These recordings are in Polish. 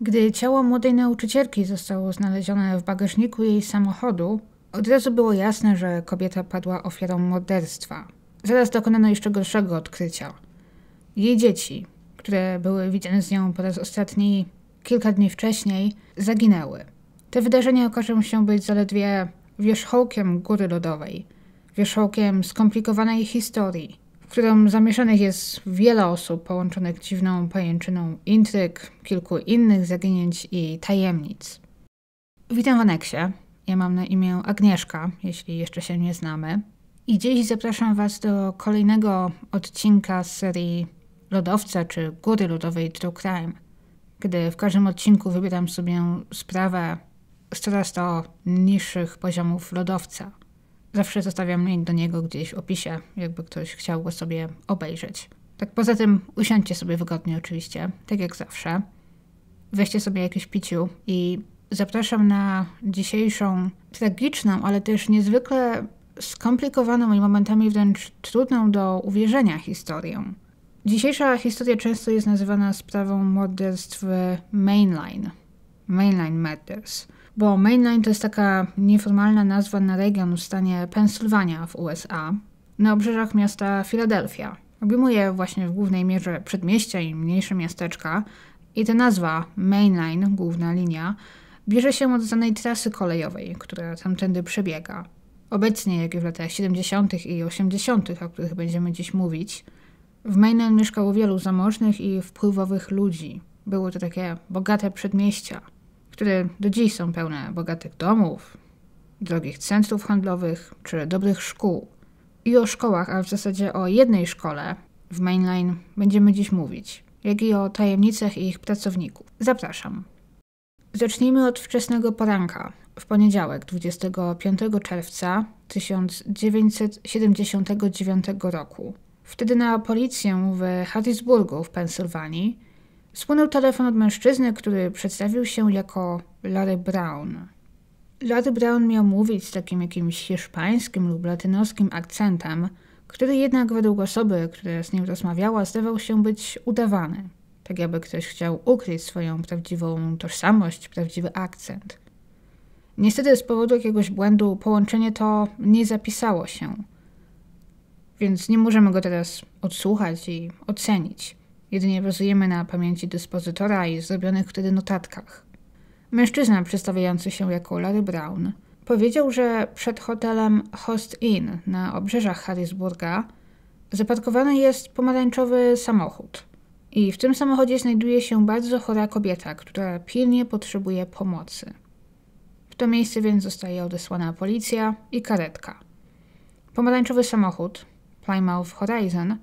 Gdy ciało młodej nauczycielki zostało znalezione w bagażniku jej samochodu, od razu było jasne, że kobieta padła ofiarą morderstwa. Zaraz dokonano jeszcze gorszego odkrycia. Jej dzieci, które były widziane z nią po raz ostatni kilka dni wcześniej, zaginęły. Te wydarzenia okażą się być zaledwie wierzchołkiem góry lodowej, wierzchołkiem skomplikowanej historii, w którą zamieszanych jest wiele osób połączonych dziwną pajęczyną intryg, kilku innych zaginięć i tajemnic. Witam w Aneksie. Ja mam na imię Agnieszka, jeśli jeszcze się nie znamy. I dziś zapraszam Was do kolejnego odcinka z serii Lodowca czy Góry Lodowej True Crime, gdy w każdym odcinku wybieram sobie sprawę z coraz to niższych poziomów lodowca – Zawsze zostawiam link do niego gdzieś w opisie, jakby ktoś chciał go sobie obejrzeć. Tak poza tym usiądźcie sobie wygodnie oczywiście, tak jak zawsze. Weźcie sobie jakieś piciu i zapraszam na dzisiejszą tragiczną, ale też niezwykle skomplikowaną i momentami wręcz trudną do uwierzenia historię. Dzisiejsza historia często jest nazywana sprawą morderstw mainline, mainline murders bo Mainline to jest taka nieformalna nazwa na region w stanie Pensylwania w USA, na obrzeżach miasta Filadelfia. Obejmuje właśnie w głównej mierze przedmieścia i mniejsze miasteczka i ta nazwa Mainline, główna linia, bierze się od znanej trasy kolejowej, która tamtędy przebiega. Obecnie, jak i w latach 70. i 80., o których będziemy dziś mówić, w Mainland mieszkało wielu zamożnych i wpływowych ludzi. Były to takie bogate przedmieścia – które do dziś są pełne bogatych domów, drogich centrów handlowych czy dobrych szkół. I o szkołach, a w zasadzie o jednej szkole w Mainline będziemy dziś mówić, jak i o tajemnicach ich pracowników. Zapraszam. Zacznijmy od wczesnego poranka, w poniedziałek 25 czerwca 1979 roku. Wtedy na policję w Harrisburgu w Pensylwanii Spłynął telefon od mężczyzny, który przedstawił się jako Larry Brown. Larry Brown miał mówić z takim jakimś hiszpańskim lub latynoskim akcentem, który jednak według osoby, która z nim rozmawiała, zdawał się być udawany. Tak jakby ktoś chciał ukryć swoją prawdziwą tożsamość, prawdziwy akcent. Niestety z powodu jakiegoś błędu połączenie to nie zapisało się, więc nie możemy go teraz odsłuchać i ocenić. Jedynie bazujemy na pamięci dyspozytora i zrobionych wtedy notatkach. Mężczyzna przedstawiający się jako Larry Brown powiedział, że przed hotelem Host Inn na obrzeżach Harrisburga zaparkowany jest pomarańczowy samochód. I w tym samochodzie znajduje się bardzo chora kobieta, która pilnie potrzebuje pomocy. W to miejsce więc zostaje odesłana policja i karetka. Pomarańczowy samochód, Plymouth Horizon,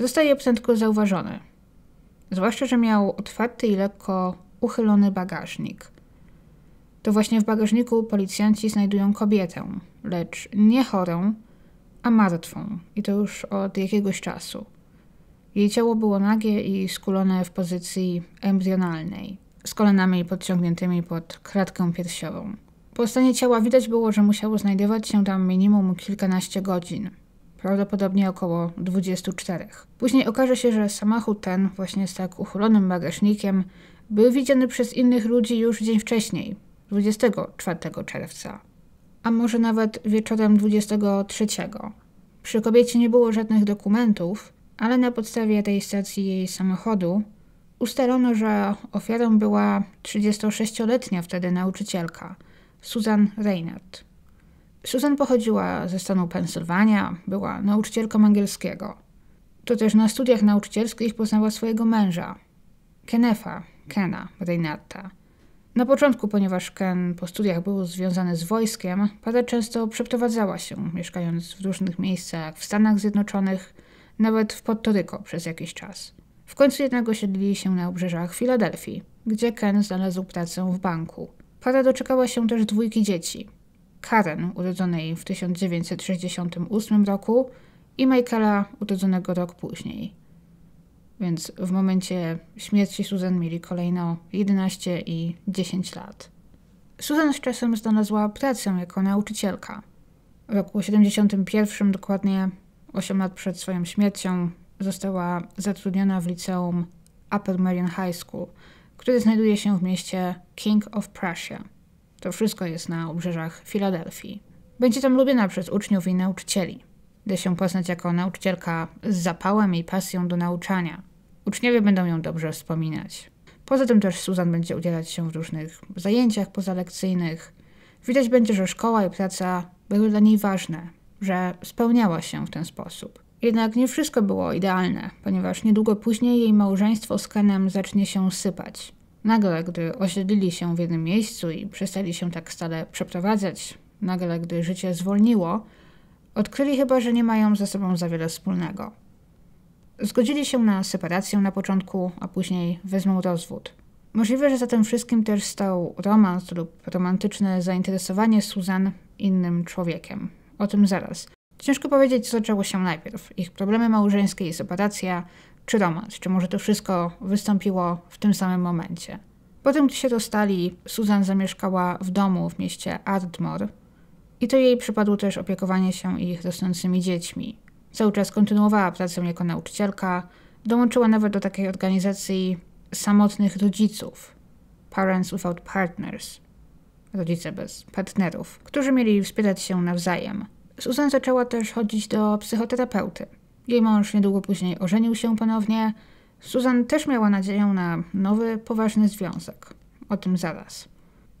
zostaje prędko zauważony zwłaszcza, że miał otwarty i lekko uchylony bagażnik. To właśnie w bagażniku policjanci znajdują kobietę, lecz nie chorą, a martwą i to już od jakiegoś czasu. Jej ciało było nagie i skulone w pozycji embrionalnej, z kolanami podciągniętymi pod kratkę piersiową. Po stanie ciała widać było, że musiało znajdować się tam minimum kilkanaście godzin, prawdopodobnie około 24. Później okaże się, że samochód ten, właśnie z tak uchylonym bagażnikiem, był widziany przez innych ludzi już dzień wcześniej, 24 czerwca, a może nawet wieczorem 23. Przy kobiecie nie było żadnych dokumentów, ale na podstawie tej stacji jej samochodu ustalono, że ofiarą była 36-letnia wtedy nauczycielka Susan Reinhardt. Susan pochodziła ze stanu Pensylwania, była nauczycielką angielskiego. To też na studiach nauczycielskich poznała swojego męża, Kenefa, Kena Reynata. Na początku, ponieważ Ken po studiach był związany z wojskiem, pada często przeprowadzała się, mieszkając w różnych miejscach w Stanach Zjednoczonych, nawet w Puerto przez jakiś czas. W końcu jednak osiedlili się na obrzeżach Filadelfii, gdzie Ken znalazł pracę w banku. Pada doczekała się też dwójki dzieci, Karen, urodzonej w 1968 roku, i Michaela, urodzonego rok później. Więc w momencie śmierci Susan mieli kolejno 11 i 10 lat. Susan z czasem znalazła pracę jako nauczycielka. W roku 71, dokładnie 8 lat przed swoją śmiercią, została zatrudniona w liceum Upper Marion High School, które znajduje się w mieście King of Prussia – to wszystko jest na obrzeżach Filadelfii. Będzie tam lubiona przez uczniów i nauczycieli. Da się poznać jako nauczycielka z zapałem i pasją do nauczania. Uczniowie będą ją dobrze wspominać. Poza tym też Susan będzie udzielać się w różnych zajęciach pozalekcyjnych. Widać będzie, że szkoła i praca były dla niej ważne, że spełniała się w ten sposób. Jednak nie wszystko było idealne, ponieważ niedługo później jej małżeństwo z Kenem zacznie się sypać. Nagle, gdy osiedlili się w jednym miejscu i przestali się tak stale przeprowadzać, nagle, gdy życie zwolniło, odkryli chyba, że nie mają ze sobą za wiele wspólnego. Zgodzili się na separację na początku, a później wezmą rozwód. Możliwe, że za tym wszystkim też stał romans lub romantyczne zainteresowanie Suzan innym człowiekiem. O tym zaraz. Ciężko powiedzieć, co zaczęło się najpierw. Ich problemy małżeńskie i separacja, czy romans, czy może to wszystko wystąpiło w tym samym momencie. Potem, gdy się dostali, Susan zamieszkała w domu w mieście Ardmore i to jej przypadło też opiekowanie się ich rosnącymi dziećmi. Cały czas kontynuowała pracę jako nauczycielka, dołączyła nawet do takiej organizacji samotnych rodziców Parents Without Partners rodzice bez partnerów, którzy mieli wspierać się nawzajem. Susan zaczęła też chodzić do psychoterapeuty. Jej mąż niedługo później ożenił się ponownie. Susan też miała nadzieję na nowy, poważny związek. O tym zaraz.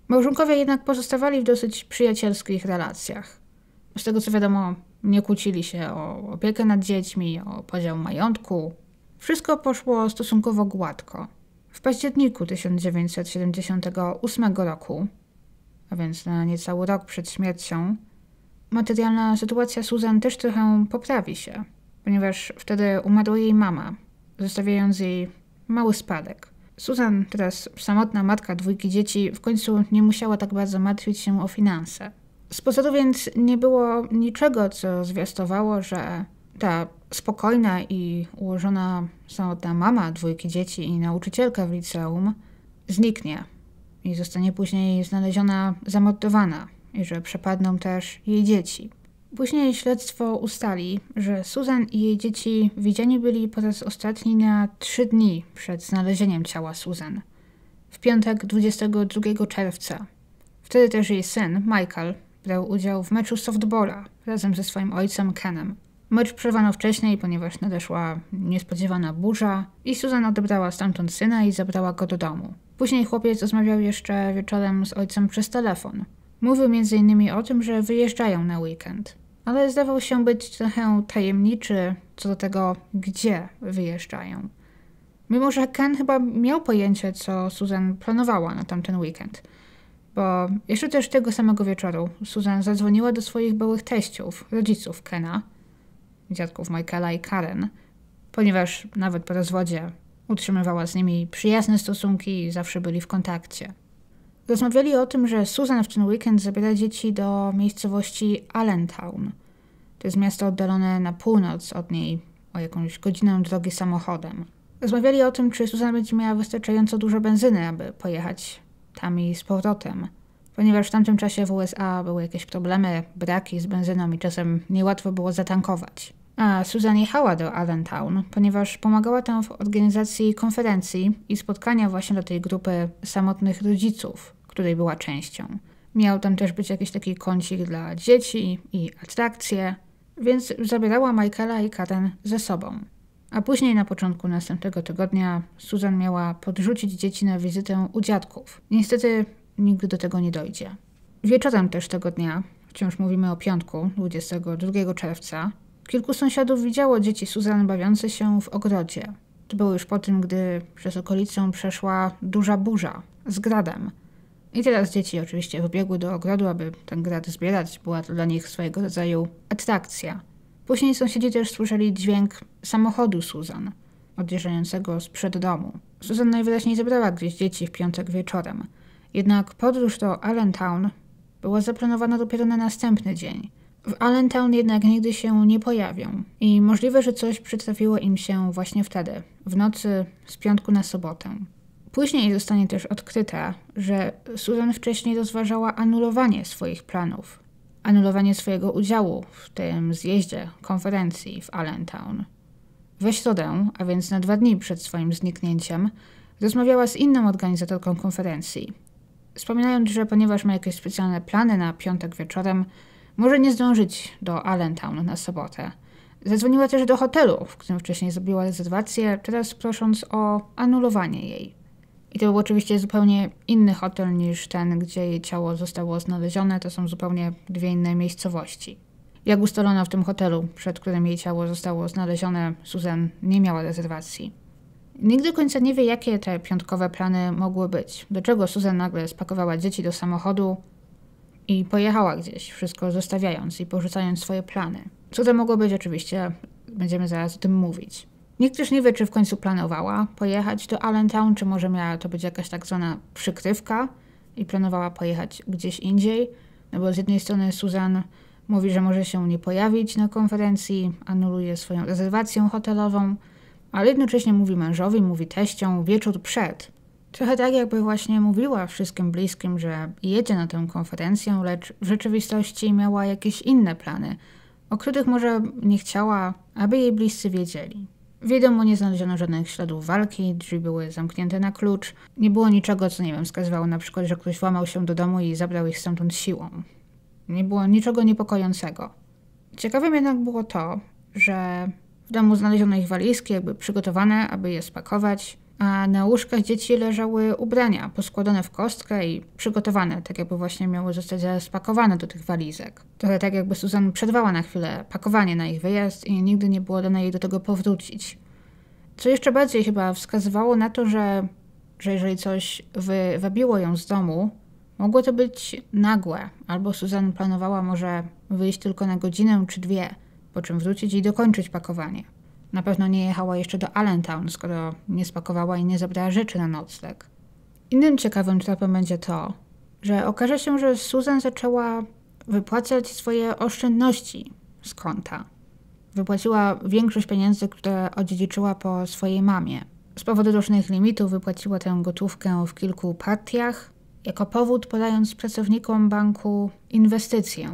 Małżonkowie jednak pozostawali w dosyć przyjacielskich relacjach. Z tego co wiadomo, nie kłócili się o opiekę nad dziećmi, o podział majątku. Wszystko poszło stosunkowo gładko. W październiku 1978 roku, a więc na niecały rok przed śmiercią, materialna sytuacja Susan też trochę poprawi się ponieważ wtedy umarła jej mama, zostawiając jej mały spadek. Susan, teraz samotna matka dwójki dzieci, w końcu nie musiała tak bardzo martwić się o finanse. Z pozoru więc nie było niczego, co zwiastowało, że ta spokojna i ułożona samotna mama dwójki dzieci i nauczycielka w liceum zniknie i zostanie później znaleziona zamordowana i że przepadną też jej dzieci. Później śledztwo ustali, że Susan i jej dzieci widziani byli po raz ostatni na trzy dni przed znalezieniem ciała Susan. W piątek 22 czerwca. Wtedy też jej syn, Michael, brał udział w meczu softballa razem ze swoim ojcem Kenem. Mecz przerwano wcześniej, ponieważ nadeszła niespodziewana burza i Susan odebrała stamtąd syna i zabrała go do domu. Później chłopiec rozmawiał jeszcze wieczorem z ojcem przez telefon. Mówił m.in. o tym, że wyjeżdżają na weekend ale zdawał się być trochę tajemniczy co do tego, gdzie wyjeżdżają. Mimo, że Ken chyba miał pojęcie, co Susan planowała na tamten weekend. Bo jeszcze też tego samego wieczoru Susan zadzwoniła do swoich byłych teściów, rodziców Kena, dziadków Michaela i Karen, ponieważ nawet po rozwodzie utrzymywała z nimi przyjazne stosunki i zawsze byli w kontakcie. Rozmawiali o tym, że Susan w ten weekend zabiera dzieci do miejscowości Allentown. To jest miasto oddalone na północ od niej o jakąś godzinę drogi samochodem. Rozmawiali o tym, czy Susan będzie miała wystarczająco dużo benzyny, aby pojechać tam i z powrotem. Ponieważ w tamtym czasie w USA były jakieś problemy, braki z benzyną i czasem niełatwo było zatankować. A Susan jechała do Allentown, ponieważ pomagała tam w organizacji konferencji i spotkania właśnie dla tej grupy samotnych rodziców której była częścią. Miał tam też być jakiś taki kącik dla dzieci i atrakcje, więc zabierała Michaela i Karen ze sobą. A później na początku następnego tygodnia Susan miała podrzucić dzieci na wizytę u dziadków. Niestety nigdy do tego nie dojdzie. Wieczorem też tego dnia, wciąż mówimy o piątku, 22 czerwca, kilku sąsiadów widziało dzieci Susan bawiące się w ogrodzie. To było już po tym, gdy przez okolicę przeszła duża burza z gradem, i teraz dzieci oczywiście wybiegły do ogrodu, aby ten grad zbierać. Była to dla nich swojego rodzaju atrakcja. Później sąsiedzi też słyszeli dźwięk samochodu Susan, odjeżdżającego sprzed domu. Susan najwyraźniej zebrała gdzieś dzieci w piątek wieczorem. Jednak podróż do Allentown była zaplanowana dopiero na następny dzień. W Allentown jednak nigdy się nie pojawią i możliwe, że coś przytrafiło im się właśnie wtedy, w nocy z piątku na sobotę. Później zostanie też odkryte, że Susan wcześniej rozważała anulowanie swoich planów, anulowanie swojego udziału w tym zjeździe, konferencji w Allentown. We środę, a więc na dwa dni przed swoim zniknięciem, rozmawiała z inną organizatorką konferencji. Wspominając, że ponieważ ma jakieś specjalne plany na piątek wieczorem, może nie zdążyć do Allentown na sobotę. Zadzwoniła też do hotelu, w którym wcześniej zrobiła rezerwację, teraz prosząc o anulowanie jej. I to był oczywiście zupełnie inny hotel niż ten, gdzie jej ciało zostało znalezione. To są zupełnie dwie inne miejscowości. Jak ustalono w tym hotelu, przed którym jej ciało zostało znalezione, Susan nie miała rezerwacji. Nikt do końca nie wie, jakie te piątkowe plany mogły być. Do czego Susan nagle spakowała dzieci do samochodu i pojechała gdzieś, wszystko zostawiając i porzucając swoje plany. Co to mogło być, oczywiście będziemy zaraz o tym mówić. Nikt też nie wie, czy w końcu planowała pojechać do Allentown, czy może miała to być jakaś tak zwana przykrywka i planowała pojechać gdzieś indziej. No bo z jednej strony Susan mówi, że może się nie pojawić na konferencji, anuluje swoją rezerwację hotelową, ale jednocześnie mówi mężowi, mówi teściom wieczór przed. Trochę tak, jakby właśnie mówiła wszystkim bliskim, że jedzie na tę konferencję, lecz w rzeczywistości miała jakieś inne plany, o których może nie chciała, aby jej bliscy wiedzieli. W domu nie znaleziono żadnych śladów walki, drzwi były zamknięte na klucz. Nie było niczego, co nie wiem, wskazywało na przykład, że ktoś włamał się do domu i zabrał ich stamtąd siłą. Nie było niczego niepokojącego. Ciekawym jednak było to, że w domu znaleziono ich walizki, jakby przygotowane, aby je spakować a na łóżkach dzieci leżały ubrania poskładane w kostkę i przygotowane, tak jakby właśnie miały zostać spakowane do tych walizek. Trochę tak jakby Suzanne przerwała na chwilę pakowanie na ich wyjazd i nigdy nie było dane jej do tego powrócić. Co jeszcze bardziej chyba wskazywało na to, że, że jeżeli coś wywabiło ją z domu, mogło to być nagłe, albo Suzanne planowała może wyjść tylko na godzinę czy dwie, po czym wrócić i dokończyć pakowanie. Na pewno nie jechała jeszcze do Allentown, skoro nie spakowała i nie zabrała rzeczy na nocleg. Innym ciekawym tropem będzie to, że okaże się, że Susan zaczęła wypłacać swoje oszczędności z konta. Wypłaciła większość pieniędzy, które odziedziczyła po swojej mamie. Z powodu różnych limitów wypłaciła tę gotówkę w kilku partiach, jako powód podając pracownikom banku inwestycję,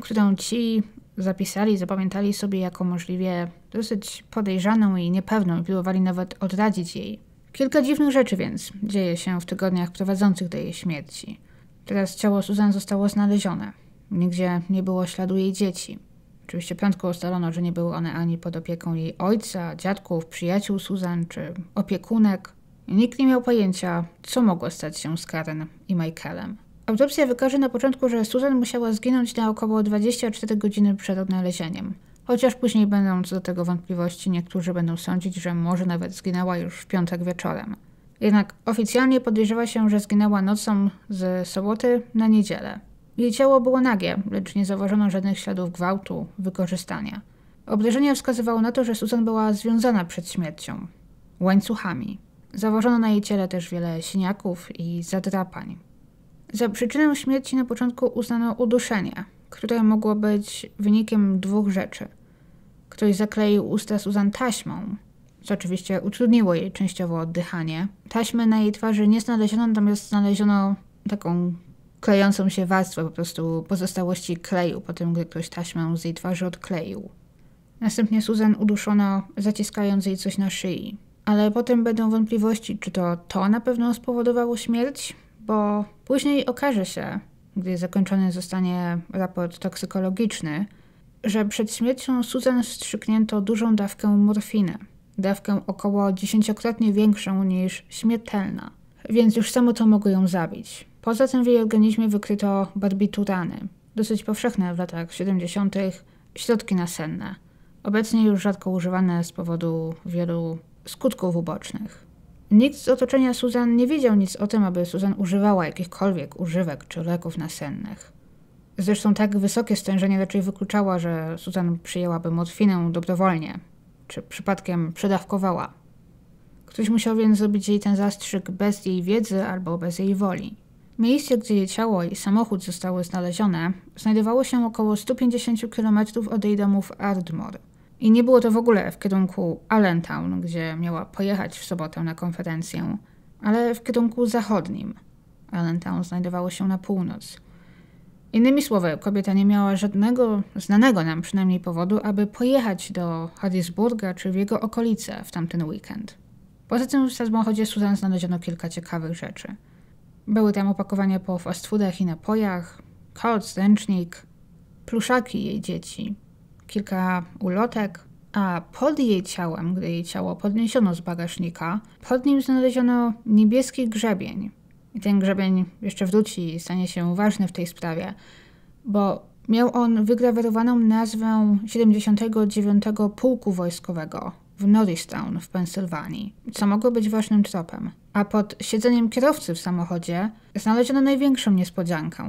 którą ci zapisali, zapamiętali sobie jako możliwie dosyć podejrzaną i niepewną i próbowali nawet odradzić jej. Kilka dziwnych rzeczy więc dzieje się w tygodniach prowadzących do jej śmierci. Teraz ciało Suzanne zostało znalezione. Nigdzie nie było śladu jej dzieci. Oczywiście prędko ustalono, że nie były one ani pod opieką jej ojca, dziadków, przyjaciół Suzanne czy opiekunek. Nikt nie miał pojęcia, co mogło stać się z Karen i Michaelem. Autopsja wykaże na początku, że Susan musiała zginąć na około 24 godziny przed odnalezieniem. Chociaż później będą co do tego wątpliwości, niektórzy będą sądzić, że może nawet zginęła już w piątek wieczorem. Jednak oficjalnie podejrzewa się, że zginęła nocą z soboty na niedzielę. Jej ciało było nagie, lecz nie zauważono żadnych śladów gwałtu, wykorzystania. Obdarzenie wskazywało na to, że Susan była związana przed śmiercią łańcuchami. Zauważono na jej ciele też wiele siniaków i zadrapań. Za przyczynę śmierci na początku uznano uduszenie, które mogło być wynikiem dwóch rzeczy – Ktoś zakleił usta Susan taśmą, co oczywiście utrudniło jej częściowo oddychanie. Taśmy na jej twarzy nie znaleziono, natomiast znaleziono taką klejącą się warstwę po prostu pozostałości kleju po tym, gdy ktoś taśmę z jej twarzy odkleił. Następnie Susan uduszono, zaciskając jej coś na szyi. Ale potem będą wątpliwości, czy to to na pewno spowodowało śmierć, bo później okaże się, gdy zakończony zostanie raport toksykologiczny, że przed śmiercią Susan wstrzyknięto dużą dawkę morfiny, dawkę około dziesięciokrotnie większą niż śmiertelna, więc już samo to mogło ją zabić. Poza tym w jej organizmie wykryto barbiturany, dosyć powszechne w latach 70., środki nasenne, obecnie już rzadko używane z powodu wielu skutków ubocznych. Nikt z otoczenia Susan nie wiedział nic o tym, aby Susan używała jakichkolwiek używek czy leków nasennych. Zresztą tak wysokie stężenie raczej wykluczała, że Susan przyjęłaby modfinę dobrowolnie, czy przypadkiem przedawkowała. Ktoś musiał więc zrobić jej ten zastrzyk bez jej wiedzy albo bez jej woli. Miejsce, gdzie jej ciało i samochód zostały znalezione, znajdowało się około 150 km od jej domu w Ardmore. I nie było to w ogóle w kierunku Allentown, gdzie miała pojechać w sobotę na konferencję, ale w kierunku zachodnim. Allentown znajdowało się na północ. Innymi słowy, kobieta nie miała żadnego znanego nam przynajmniej powodu, aby pojechać do Hadisburga czy w jego okolice w tamten weekend. Poza tym w samochodzie Susan znaleziono kilka ciekawych rzeczy. Były tam opakowania po fast foodach i napojach, kot, ręcznik, pluszaki jej dzieci, kilka ulotek, a pod jej ciałem, gdy jej ciało podniesiono z bagażnika, pod nim znaleziono niebieski grzebień, i ten grzebień jeszcze wróci i stanie się ważny w tej sprawie, bo miał on wygrawerowaną nazwę 79. Pułku Wojskowego w Norristown w Pensylwanii, co mogło być ważnym tropem. A pod siedzeniem kierowcy w samochodzie znaleziono największą niespodziankę,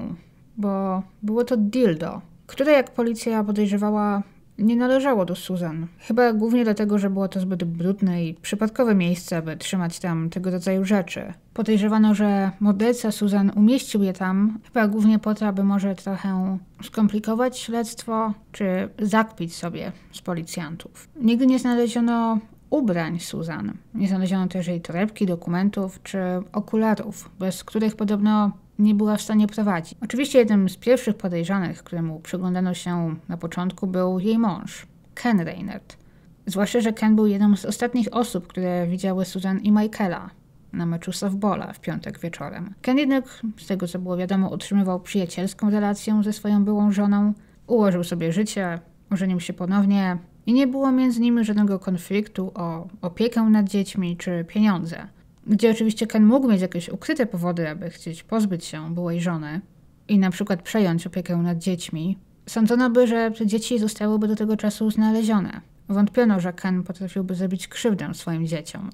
bo było to dildo, które jak policja podejrzewała nie należało do Susan. Chyba głównie dlatego, że było to zbyt brudne i przypadkowe miejsce, aby trzymać tam tego rodzaju rzeczy. Podejrzewano, że modelca Susan umieścił je tam, chyba głównie po to, aby może trochę skomplikować śledztwo, czy zakpić sobie z policjantów. Nigdy nie znaleziono ubrań Susan. Nie znaleziono też jej torebki, dokumentów czy okularów, bez których podobno nie była w stanie prowadzić. Oczywiście jednym z pierwszych podejrzanych, któremu przyglądano się na początku, był jej mąż, Ken Reynard. Zwłaszcza, że Ken był jedną z ostatnich osób, które widziały Susan i Michaela na meczu softballa w piątek wieczorem. Ken jednak, z tego co było wiadomo, utrzymywał przyjacielską relację ze swoją byłą żoną, ułożył sobie życie, ożenił się ponownie i nie było między nimi żadnego konfliktu o opiekę nad dziećmi czy pieniądze gdzie oczywiście Ken mógł mieć jakieś ukryte powody, aby chcieć pozbyć się byłej żony i na przykład przejąć opiekę nad dziećmi, sądzono by, że te dzieci zostałyby do tego czasu znalezione. Wątpiono, że Ken potrafiłby zrobić krzywdę swoim dzieciom.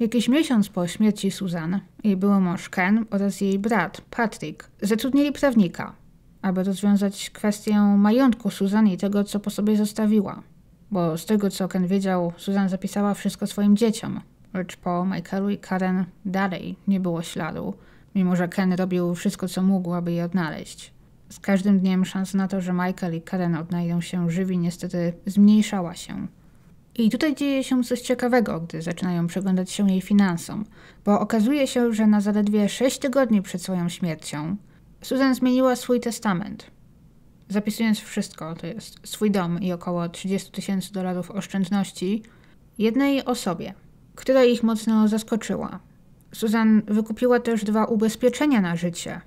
Jakiś miesiąc po śmierci Susan, jej były mąż Ken oraz jej brat Patrick zatrudnili prawnika, aby rozwiązać kwestię majątku Susan i tego, co po sobie zostawiła. Bo z tego, co Ken wiedział, Susan zapisała wszystko swoim dzieciom – lecz po Michaelu i Karen dalej nie było śladu, mimo że Ken robił wszystko, co mógł, aby je odnaleźć. Z każdym dniem szansa na to, że Michael i Karen odnajdą się żywi, niestety zmniejszała się. I tutaj dzieje się coś ciekawego, gdy zaczynają przyglądać się jej finansom, bo okazuje się, że na zaledwie 6 tygodni przed swoją śmiercią Susan zmieniła swój testament. Zapisując wszystko, to jest swój dom i około 30 tysięcy dolarów oszczędności, jednej osobie – która ich mocno zaskoczyła. Susan wykupiła też dwa ubezpieczenia na życie,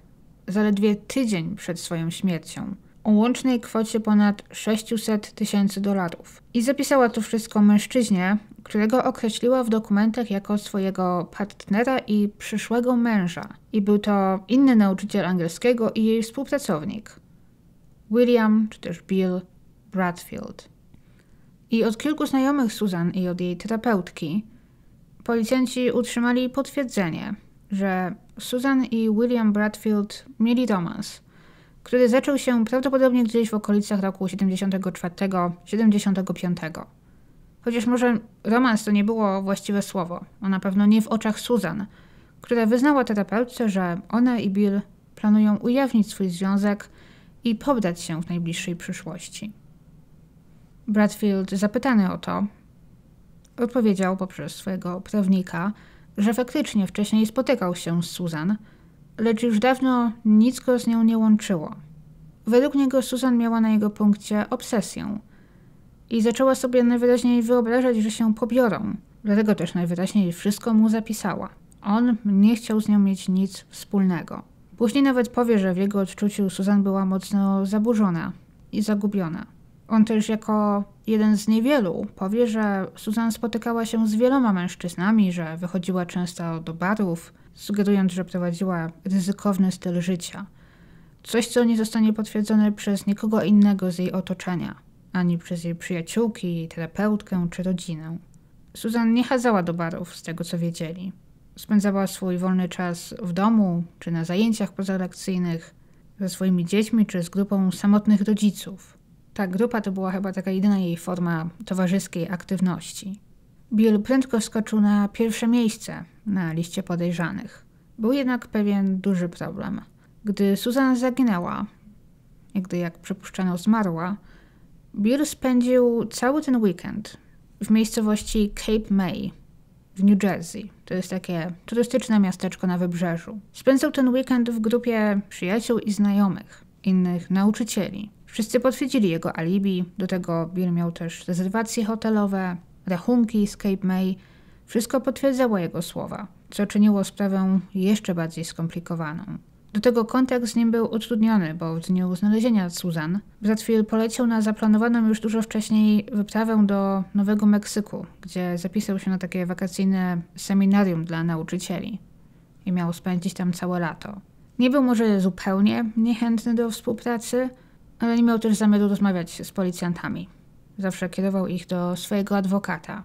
zaledwie tydzień przed swoją śmiercią, o łącznej kwocie ponad 600 tysięcy dolarów. I zapisała to wszystko mężczyźnie, którego określiła w dokumentach jako swojego partnera i przyszłego męża. I był to inny nauczyciel angielskiego i jej współpracownik. William czy też Bill Bradfield. I od kilku znajomych Susan i od jej terapeutki Policjanci utrzymali potwierdzenie, że Susan i William Bradfield mieli romans, który zaczął się prawdopodobnie gdzieś w okolicach roku 74-75. Chociaż może romans to nie było właściwe słowo, a na pewno nie w oczach Susan, która wyznała terapeutce, że ona i Bill planują ujawnić swój związek i poddać się w najbliższej przyszłości. Bradfield, zapytany o to, odpowiedział poprzez swojego prawnika, że faktycznie wcześniej spotykał się z Susan, lecz już dawno nic go z nią nie łączyło. Według niego Susan miała na jego punkcie obsesję i zaczęła sobie najwyraźniej wyobrażać, że się pobiorą, dlatego też najwyraźniej wszystko mu zapisała. On nie chciał z nią mieć nic wspólnego. Później nawet powie, że w jego odczuciu Susan była mocno zaburzona i zagubiona. On też jako jeden z niewielu powie, że Susan spotykała się z wieloma mężczyznami, że wychodziła często do barów, sugerując, że prowadziła ryzykowny styl życia. Coś, co nie zostanie potwierdzone przez nikogo innego z jej otoczenia, ani przez jej przyjaciółki, terapeutkę czy rodzinę. Susan nie chadzała do barów, z tego co wiedzieli. Spędzała swój wolny czas w domu czy na zajęciach pozalekcyjnych, ze swoimi dziećmi czy z grupą samotnych rodziców. Ta grupa to była chyba taka jedyna jej forma towarzyskiej aktywności. Bill prędko skoczył na pierwsze miejsce na liście podejrzanych. Był jednak pewien duży problem. Gdy Susan zaginęła, gdy jak przypuszczano zmarła, Bill spędził cały ten weekend w miejscowości Cape May w New Jersey. To jest takie turystyczne miasteczko na wybrzeżu. Spędzał ten weekend w grupie przyjaciół i znajomych, innych nauczycieli. Wszyscy potwierdzili jego alibi, do tego Bill miał też rezerwacje hotelowe, rachunki z Cape May. Wszystko potwierdzało jego słowa, co czyniło sprawę jeszcze bardziej skomplikowaną. Do tego kontakt z nim był utrudniony, bo w dniu znalezienia Susan Bradfield polecił na zaplanowaną już dużo wcześniej wyprawę do Nowego Meksyku, gdzie zapisał się na takie wakacyjne seminarium dla nauczycieli i miał spędzić tam całe lato. Nie był może zupełnie niechętny do współpracy, ale nie miał też zamiaru rozmawiać z policjantami. Zawsze kierował ich do swojego adwokata.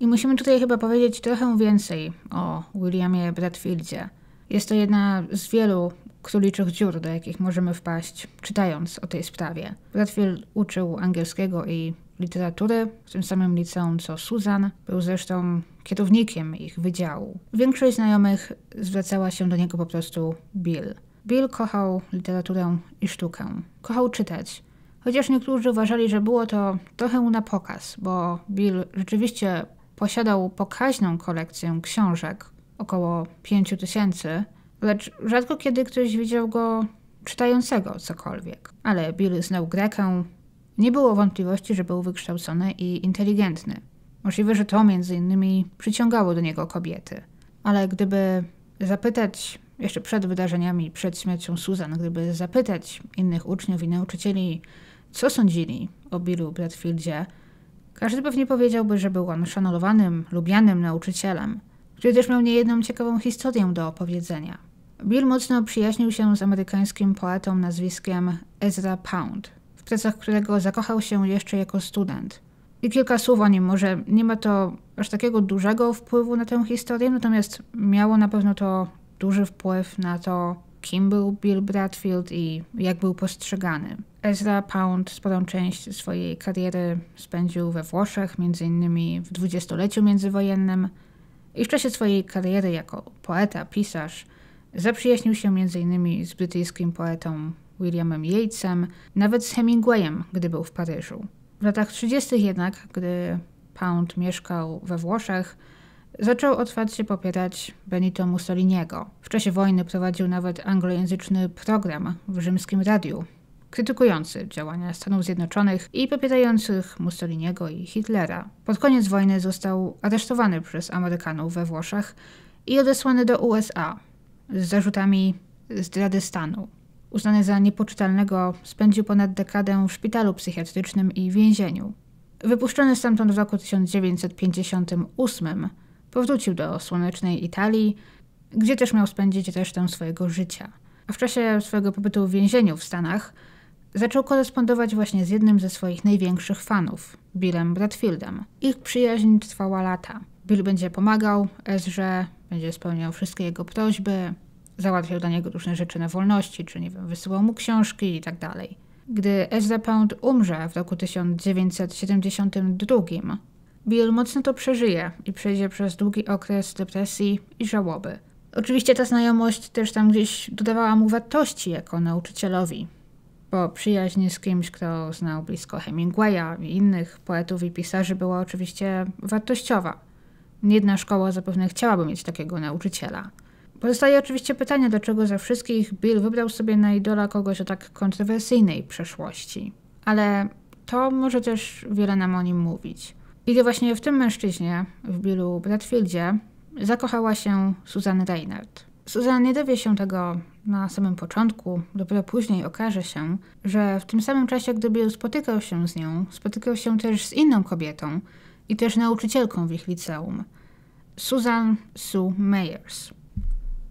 I musimy tutaj chyba powiedzieć trochę więcej o Williamie Bradfieldzie. Jest to jedna z wielu króliczych dziur, do jakich możemy wpaść, czytając o tej sprawie. Bradfield uczył angielskiego i literatury w tym samym liceum co Susan, był zresztą kierownikiem ich wydziału. Większość znajomych zwracała się do niego po prostu Bill. Bill kochał literaturę i sztukę. Kochał czytać. Chociaż niektórzy uważali, że było to trochę na pokaz, bo Bill rzeczywiście posiadał pokaźną kolekcję książek, około pięciu tysięcy, lecz rzadko kiedy ktoś widział go czytającego cokolwiek. Ale Bill znał Grekę, nie było wątpliwości, że był wykształcony i inteligentny. Możliwe, że to między innymi przyciągało do niego kobiety. Ale gdyby zapytać jeszcze przed wydarzeniami, przed śmiercią Susan, gdyby zapytać innych uczniów i nauczycieli, co sądzili o Billu Bradfieldzie, każdy pewnie powiedziałby, że był on szanowanym, lubianym nauczycielem, który też miał niejedną ciekawą historię do opowiedzenia. Bill mocno przyjaźnił się z amerykańskim poetą nazwiskiem Ezra Pound, w pracach którego zakochał się jeszcze jako student. I kilka słów o nim, może nie ma to aż takiego dużego wpływu na tę historię, natomiast miało na pewno to duży wpływ na to, kim był Bill Bradfield i jak był postrzegany. Ezra Pound sporą część swojej kariery spędził we Włoszech, m.in. w dwudziestoleciu międzywojennym i w czasie swojej kariery jako poeta, pisarz zaprzyjaźnił się m.in. z brytyjskim poetą Williamem Yeatsem, nawet z Hemingwayem, gdy był w Paryżu. W latach 30. jednak, gdy Pound mieszkał we Włoszech, Zaczął otwarcie popierać Benito Mussoliniego. W czasie wojny prowadził nawet anglojęzyczny program w rzymskim radiu, krytykujący działania Stanów Zjednoczonych i popierających Mussoliniego i Hitlera. Pod koniec wojny został aresztowany przez Amerykanów we Włoszech i odesłany do USA z zarzutami zdrady stanu. Uznany za niepoczytalnego, spędził ponad dekadę w szpitalu psychiatrycznym i więzieniu. Wypuszczony stamtąd w roku 1958 Powrócił do słonecznej Italii, gdzie też miał spędzić resztę swojego życia. A w czasie swojego pobytu w więzieniu w Stanach zaczął korespondować właśnie z jednym ze swoich największych fanów, Billem Bradfieldem. Ich przyjaźń trwała lata. Bill będzie pomagał Ezrze, będzie spełniał wszystkie jego prośby, załatwiał dla niego różne rzeczy na wolności, czy nie wiem, wysyłał mu książki i tak dalej. Gdy Ezra Pound umrze w roku 1972, Bill mocno to przeżyje i przejdzie przez długi okres depresji i żałoby. Oczywiście ta znajomość też tam gdzieś dodawała mu wartości jako nauczycielowi, bo przyjaźń z kimś, kto znał blisko Hemingwaya i innych poetów i pisarzy była oczywiście wartościowa. Jedna szkoła zapewne chciałaby mieć takiego nauczyciela. Pozostaje oczywiście pytanie, dlaczego ze wszystkich Bill wybrał sobie na idola kogoś o tak kontrowersyjnej przeszłości. Ale to może też wiele nam o nim mówić. I to właśnie w tym mężczyźnie, w Billu Bradfieldzie, zakochała się Susan Reinhardt. Susan nie dowie się tego na samym początku, dopiero później okaże się, że w tym samym czasie, gdy Bill spotykał się z nią, spotykał się też z inną kobietą i też nauczycielką w ich liceum, Susan Sue Meyers,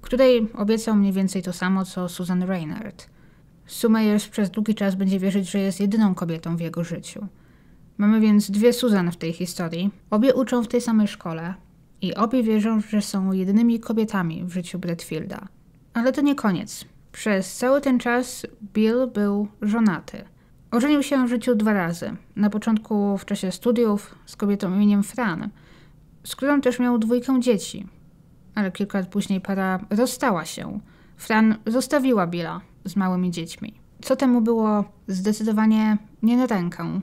której obiecał mniej więcej to samo, co Susan Reinhardt. Sue Meyers przez długi czas będzie wierzyć, że jest jedyną kobietą w jego życiu – Mamy więc dwie Suzan w tej historii. Obie uczą w tej samej szkole i obie wierzą, że są jedynymi kobietami w życiu Bradfielda. Ale to nie koniec. Przez cały ten czas Bill był żonaty. Ożenił się w życiu dwa razy. Na początku w czasie studiów z kobietą imieniem Fran, z którą też miał dwójkę dzieci. Ale kilka lat później para rozstała się. Fran zostawiła Billa z małymi dziećmi. Co temu było zdecydowanie nie na rękę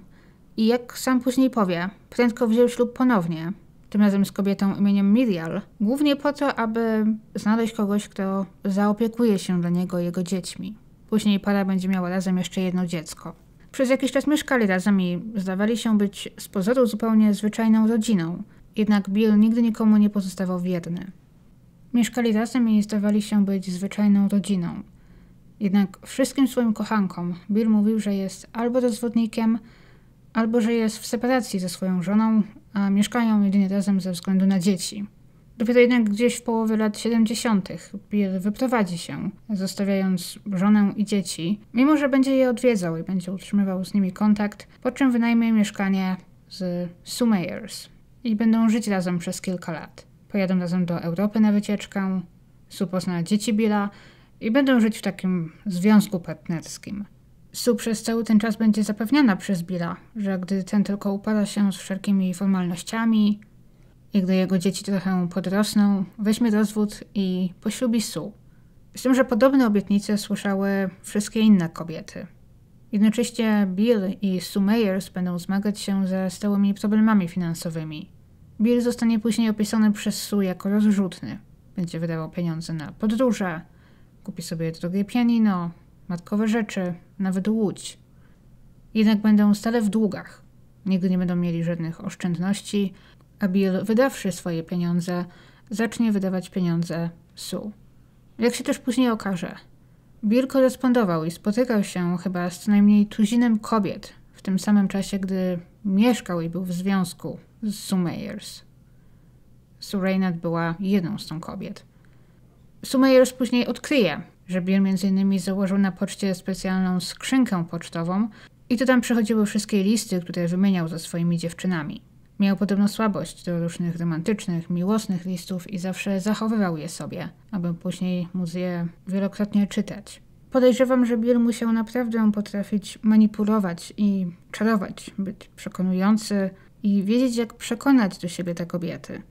i jak sam później powie, prędko wziął ślub ponownie, tym razem z kobietą imieniem Mirial, głównie po to, aby znaleźć kogoś, kto zaopiekuje się dla niego jego dziećmi. Później para będzie miała razem jeszcze jedno dziecko. Przez jakiś czas mieszkali razem i zdawali się być z pozoru zupełnie zwyczajną rodziną, jednak Bill nigdy nikomu nie pozostawał wierny. Mieszkali razem i zdawali się być zwyczajną rodziną. Jednak wszystkim swoim kochankom Bill mówił, że jest albo rozwodnikiem, albo że jest w separacji ze swoją żoną, a mieszkają jedynie razem ze względu na dzieci. Dopiero jednak gdzieś w połowie lat 70. Bill wyprowadzi się, zostawiając żonę i dzieci, mimo że będzie je odwiedzał i będzie utrzymywał z nimi kontakt, po czym wynajmie mieszkanie z Sumayers i będą żyć razem przez kilka lat. Pojadą razem do Europy na wycieczkę, Sue pozna dzieci Billa i będą żyć w takim związku partnerskim. Su przez cały ten czas będzie zapewniana przez Billa, że gdy ten tylko upada się z wszelkimi formalnościami i gdy jego dzieci trochę podrosną, weźmie rozwód i poślubi Su. Z tym, że podobne obietnice słyszały wszystkie inne kobiety. Jednocześnie Bill i Sue Meyers będą zmagać się ze stałymi problemami finansowymi. Bill zostanie później opisany przez Sue jako rozrzutny. Będzie wydawał pieniądze na podróże, kupi sobie drugie pianino, matkowe rzeczy, nawet łódź. Jednak będą stale w długach. Nigdy nie będą mieli żadnych oszczędności, a Bill, wydawszy swoje pieniądze, zacznie wydawać pieniądze Su. Jak się też później okaże, Bill korespondował i spotykał się chyba z co najmniej tuzinem kobiet w tym samym czasie, gdy mieszkał i był w związku z Sue Meyers. Sue Reynard była jedną z tą kobiet. Sue Meyers później odkryje, że Bill m.in. założył na poczcie specjalną skrzynkę pocztową i to tam przychodziły wszystkie listy, które wymieniał ze swoimi dziewczynami. Miał podobno słabość do różnych romantycznych, miłosnych listów i zawsze zachowywał je sobie, aby później móc je wielokrotnie czytać. Podejrzewam, że Bill musiał naprawdę potrafić manipulować i czarować, być przekonujący i wiedzieć, jak przekonać do siebie te kobiety.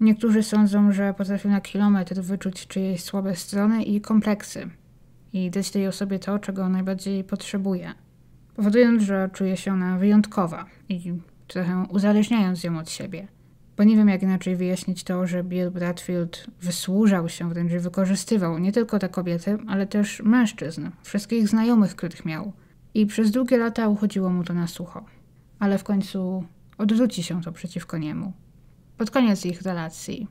Niektórzy sądzą, że potrafią na kilometr wyczuć czyjeś słabe strony i kompleksy i dać tej osobie to, czego najbardziej potrzebuje, powodując, że czuje się ona wyjątkowa i trochę uzależniając ją od siebie. Bo nie wiem, jak inaczej wyjaśnić to, że Bill Bradfield wysłużał się wręcz wykorzystywał nie tylko te kobiety, ale też mężczyzn, wszystkich znajomych, których miał. I przez długie lata uchodziło mu to na sucho. Ale w końcu odwróci się to przeciwko niemu. Pod koniec ich relacji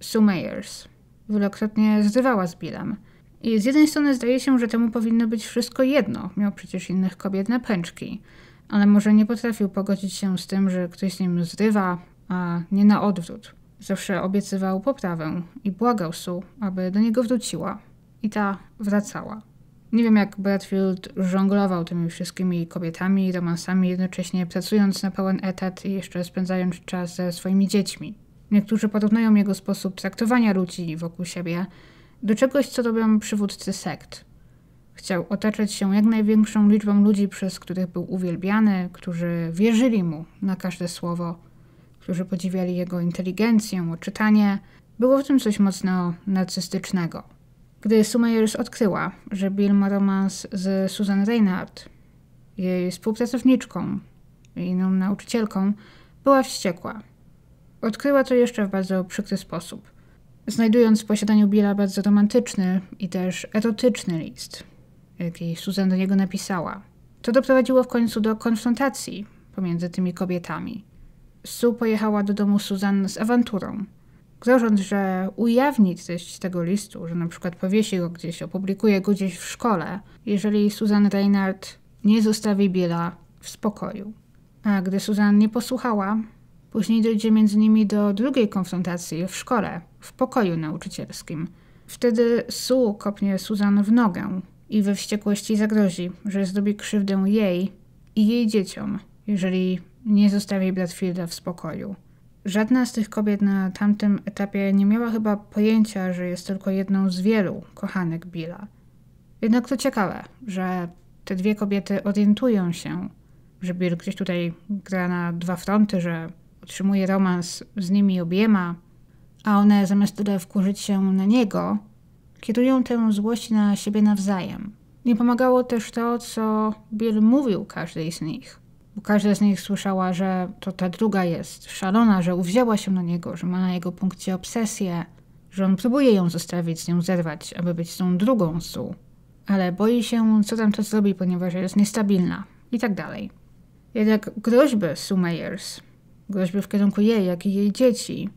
Sue Meyers wielokrotnie zrywała z Billem. I z jednej strony zdaje się, że temu powinno być wszystko jedno, miał przecież innych kobiet na pęczki, ale może nie potrafił pogodzić się z tym, że ktoś z nim zrywa, a nie na odwrót. Zawsze obiecywał poprawę i błagał Sue, aby do niego wróciła. I ta wracała. Nie wiem, jak Bradfield żonglował tymi wszystkimi kobietami i romansami, jednocześnie pracując na pełen etat i jeszcze spędzając czas ze swoimi dziećmi. Niektórzy porównują jego sposób traktowania ludzi wokół siebie do czegoś, co robią przywódcy sekt. Chciał otaczać się jak największą liczbą ludzi, przez których był uwielbiany, którzy wierzyli mu na każde słowo, którzy podziwiali jego inteligencję, odczytanie. Było w tym coś mocno narcystycznego. Gdy Sumaya już odkryła, że Bill ma romans z Susan Reinhardt, jej współpracowniczką i inną nauczycielką, była wściekła. Odkryła to jeszcze w bardzo przykry sposób, znajdując w posiadaniu Billa bardzo romantyczny i też erotyczny list, jaki Susan do niego napisała. To doprowadziło w końcu do konfrontacji pomiędzy tymi kobietami. Sue pojechała do domu Susan z awanturą – grożąc, że ujawni treść tego listu, że na przykład powiesi go gdzieś, opublikuje go gdzieś w szkole, jeżeli Susan Reinhardt nie zostawi Billa w spokoju. A gdy Susan nie posłuchała, później dojdzie między nimi do drugiej konfrontacji w szkole, w pokoju nauczycielskim. Wtedy Sue kopnie Susan w nogę i we wściekłości zagrozi, że zrobi krzywdę jej i jej dzieciom, jeżeli nie zostawi Bradfielda w spokoju. Żadna z tych kobiet na tamtym etapie nie miała chyba pojęcia, że jest tylko jedną z wielu kochanek Billa. Jednak to ciekawe, że te dwie kobiety orientują się, że Bill gdzieś tutaj gra na dwa fronty, że otrzymuje romans z nimi obiema, a one zamiast tyle wkurzyć się na niego, kierują tę złość na siebie nawzajem. Nie pomagało też to, co Bill mówił każdej z nich bo każda z nich słyszała, że to ta druga jest szalona, że uwzięła się na niego, że ma na jego punkcie obsesję, że on próbuje ją zostawić, z nią zerwać, aby być tą drugą Su, ale boi się, co tam to zrobi, ponieważ jest niestabilna i tak dalej. Jednak groźby su Meyers, groźby w kierunku jej, jak i jej dzieci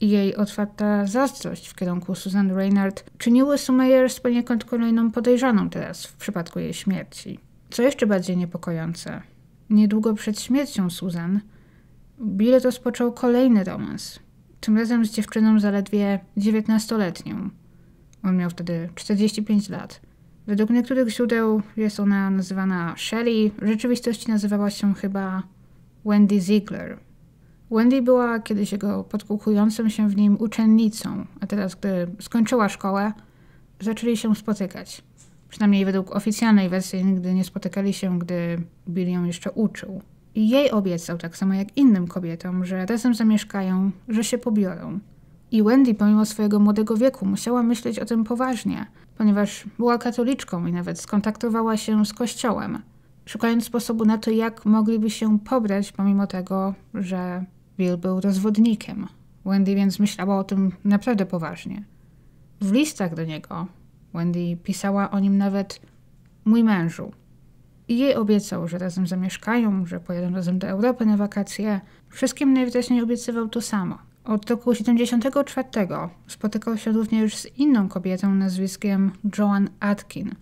i jej otwarta zazdrość w kierunku Susan Reynard czyniły Su Meyers poniekąd kolejną podejrzaną teraz w przypadku jej śmierci. Co jeszcze bardziej niepokojące – Niedługo przed śmiercią Susan, Bill rozpoczął kolejny romans. Tym razem z dziewczyną zaledwie 19-letnią. On miał wtedy 45 lat. Według niektórych źródeł jest ona nazywana Shelley, w rzeczywistości nazywała się chyba Wendy Ziegler. Wendy była kiedyś jego podkukującym się w nim uczennicą, a teraz, gdy skończyła szkołę, zaczęli się spotykać. Przynajmniej według oficjalnej wersji nigdy nie spotykali się, gdy Bill ją jeszcze uczył. I jej obiecał, tak samo jak innym kobietom, że razem zamieszkają, że się pobiorą. I Wendy, pomimo swojego młodego wieku, musiała myśleć o tym poważnie, ponieważ była katoliczką i nawet skontaktowała się z kościołem, szukając sposobu na to, jak mogliby się pobrać, pomimo tego, że Bill był rozwodnikiem. Wendy więc myślała o tym naprawdę poważnie. W listach do niego Wendy pisała o nim nawet mój mężu. I jej obiecał, że razem zamieszkają, że pojadą razem do Europy na wakacje. Wszystkim najwyraźniej obiecywał to samo. Od roku 1974 spotykał się również z inną kobietą nazwiskiem Joan Atkin,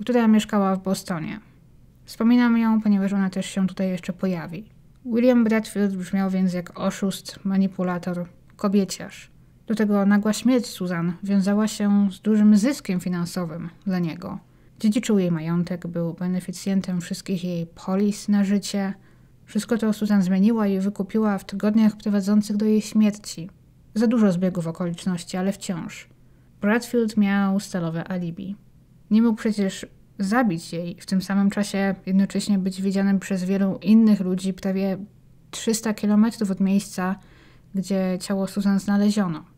która mieszkała w Bostonie. Wspominam ją, ponieważ ona też się tutaj jeszcze pojawi. William Bradfield brzmiał więc jak oszust, manipulator, kobieciarz. Do tego nagła śmierć Suzan wiązała się z dużym zyskiem finansowym dla niego. Dziedziczył jej majątek, był beneficjentem wszystkich jej polis na życie. Wszystko to Suzan zmieniła i wykupiła w tygodniach prowadzących do jej śmierci. Za dużo zbiegów okoliczności, ale wciąż. Bradfield miał stalowe alibi. Nie mógł przecież zabić jej, w tym samym czasie jednocześnie być widzianym przez wielu innych ludzi prawie 300 kilometrów od miejsca, gdzie ciało Susan znaleziono.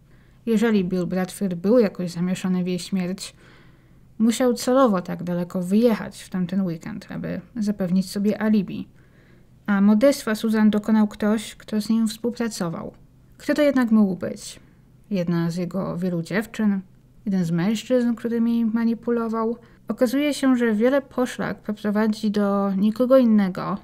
Jeżeli Bill Bradford był jakoś zamieszany w jej śmierć, musiał celowo tak daleko wyjechać w tamten weekend, aby zapewnić sobie alibi. A modestwa Susan dokonał ktoś, kto z nim współpracował. Kto to jednak mógł być? Jedna z jego wielu dziewczyn, jeden z mężczyzn, którymi manipulował. Okazuje się, że wiele poszlak poprowadzi do nikogo innego,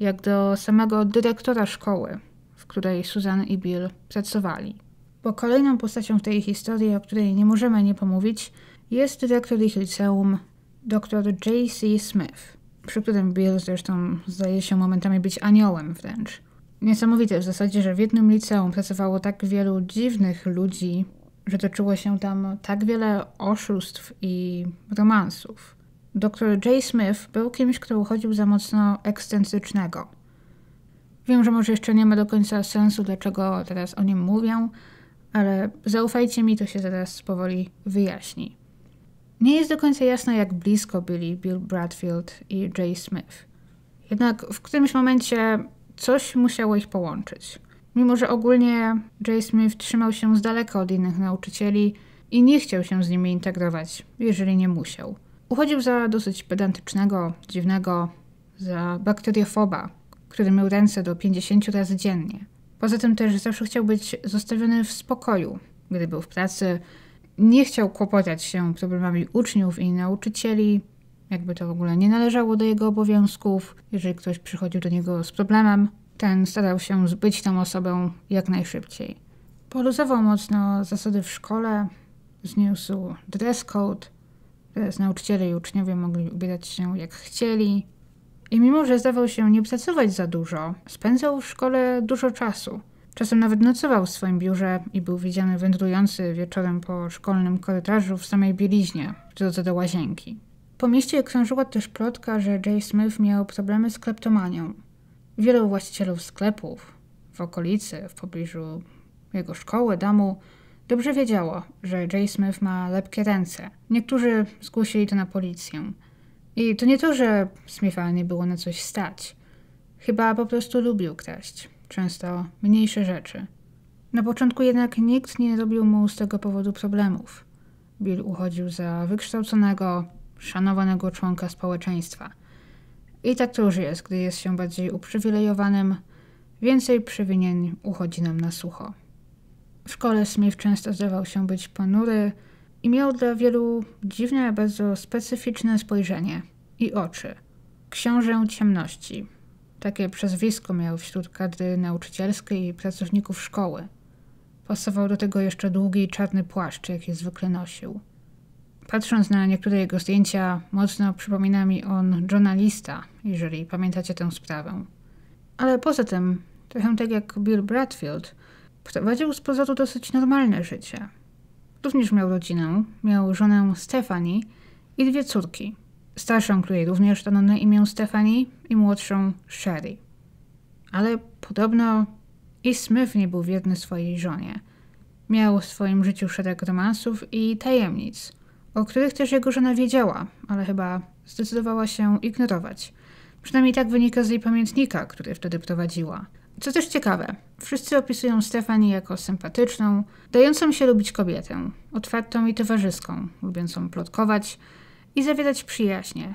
jak do samego dyrektora szkoły, w której Susan i Bill pracowali bo kolejną postacią w tej historii, o której nie możemy nie pomówić, jest dyrektor ich liceum, dr J.C. Smith, przy którym Bill zresztą zdaje się momentami być aniołem wręcz. Niesamowite w zasadzie, że w jednym liceum pracowało tak wielu dziwnych ludzi, że toczyło się tam tak wiele oszustw i romansów. Dr J. Smith był kimś, kto uchodził za mocno ekscentrycznego. Wiem, że może jeszcze nie ma do końca sensu, dlaczego teraz o nim mówię, ale zaufajcie mi, to się zaraz powoli wyjaśni. Nie jest do końca jasne, jak blisko byli Bill Bradfield i Jay Smith. Jednak w którymś momencie coś musiało ich połączyć. Mimo, że ogólnie Jay Smith trzymał się z daleka od innych nauczycieli i nie chciał się z nimi integrować, jeżeli nie musiał. Uchodził za dosyć pedantycznego, dziwnego, za bakteriofoba, który mył ręce do 50 razy dziennie. Poza tym też zawsze chciał być zostawiony w spokoju, gdy był w pracy. Nie chciał kłopotać się problemami uczniów i nauczycieli, jakby to w ogóle nie należało do jego obowiązków. Jeżeli ktoś przychodził do niego z problemem, ten starał się zbyć tą osobę jak najszybciej. Poluzował mocno zasady w szkole, zniósł dress code, teraz nauczyciele i uczniowie mogli ubierać się jak chcieli, i mimo, że zdawał się nie pracować za dużo, spędzał w szkole dużo czasu. Czasem nawet nocował w swoim biurze i był widziany wędrujący wieczorem po szkolnym korytarzu w samej bieliźnie, w drodze do łazienki. Po mieście krążyła też plotka, że Jay Smith miał problemy z kleptomanią. Wielu właścicielów sklepów w okolicy, w pobliżu jego szkoły, domu, dobrze wiedziało, że Jay Smith ma lepkie ręce. Niektórzy zgłosili to na policję. I to nie to, że Smitha nie było na coś stać. Chyba po prostu lubił kraść. Często mniejsze rzeczy. Na początku jednak nikt nie robił mu z tego powodu problemów. Bill uchodził za wykształconego, szanowanego członka społeczeństwa. I tak to już jest, gdy jest się bardziej uprzywilejowanym, więcej przewinień uchodzi nam na sucho. W szkole Smith często zdawał się być ponury, i miał dla wielu dziwne, bardzo specyficzne spojrzenie i oczy. Książę ciemności. Takie przezwisko miał wśród kadry nauczycielskiej i pracowników szkoły. Pasował do tego jeszcze długi czarny płaszcz, jaki zwykle nosił. Patrząc na niektóre jego zdjęcia, mocno przypomina mi on journalista, jeżeli pamiętacie tę sprawę. Ale poza tym, trochę tak jak Bill Bradfield, prowadził z pozoru dosyć normalne życie również miał rodzinę. Miał żonę Stefani i dwie córki. Starszą, której również dano na imię Stefani i młodszą Sherry. Ale podobno i Smith nie był wierny swojej żonie. Miał w swoim życiu szereg romansów i tajemnic, o których też jego żona wiedziała, ale chyba zdecydowała się ignorować. Przynajmniej tak wynika z jej pamiętnika, który wtedy prowadziła – co też ciekawe, wszyscy opisują Stefani jako sympatyczną, dającą się lubić kobietę, otwartą i towarzyską, lubiącą plotkować i zawiedzać przyjaźnie.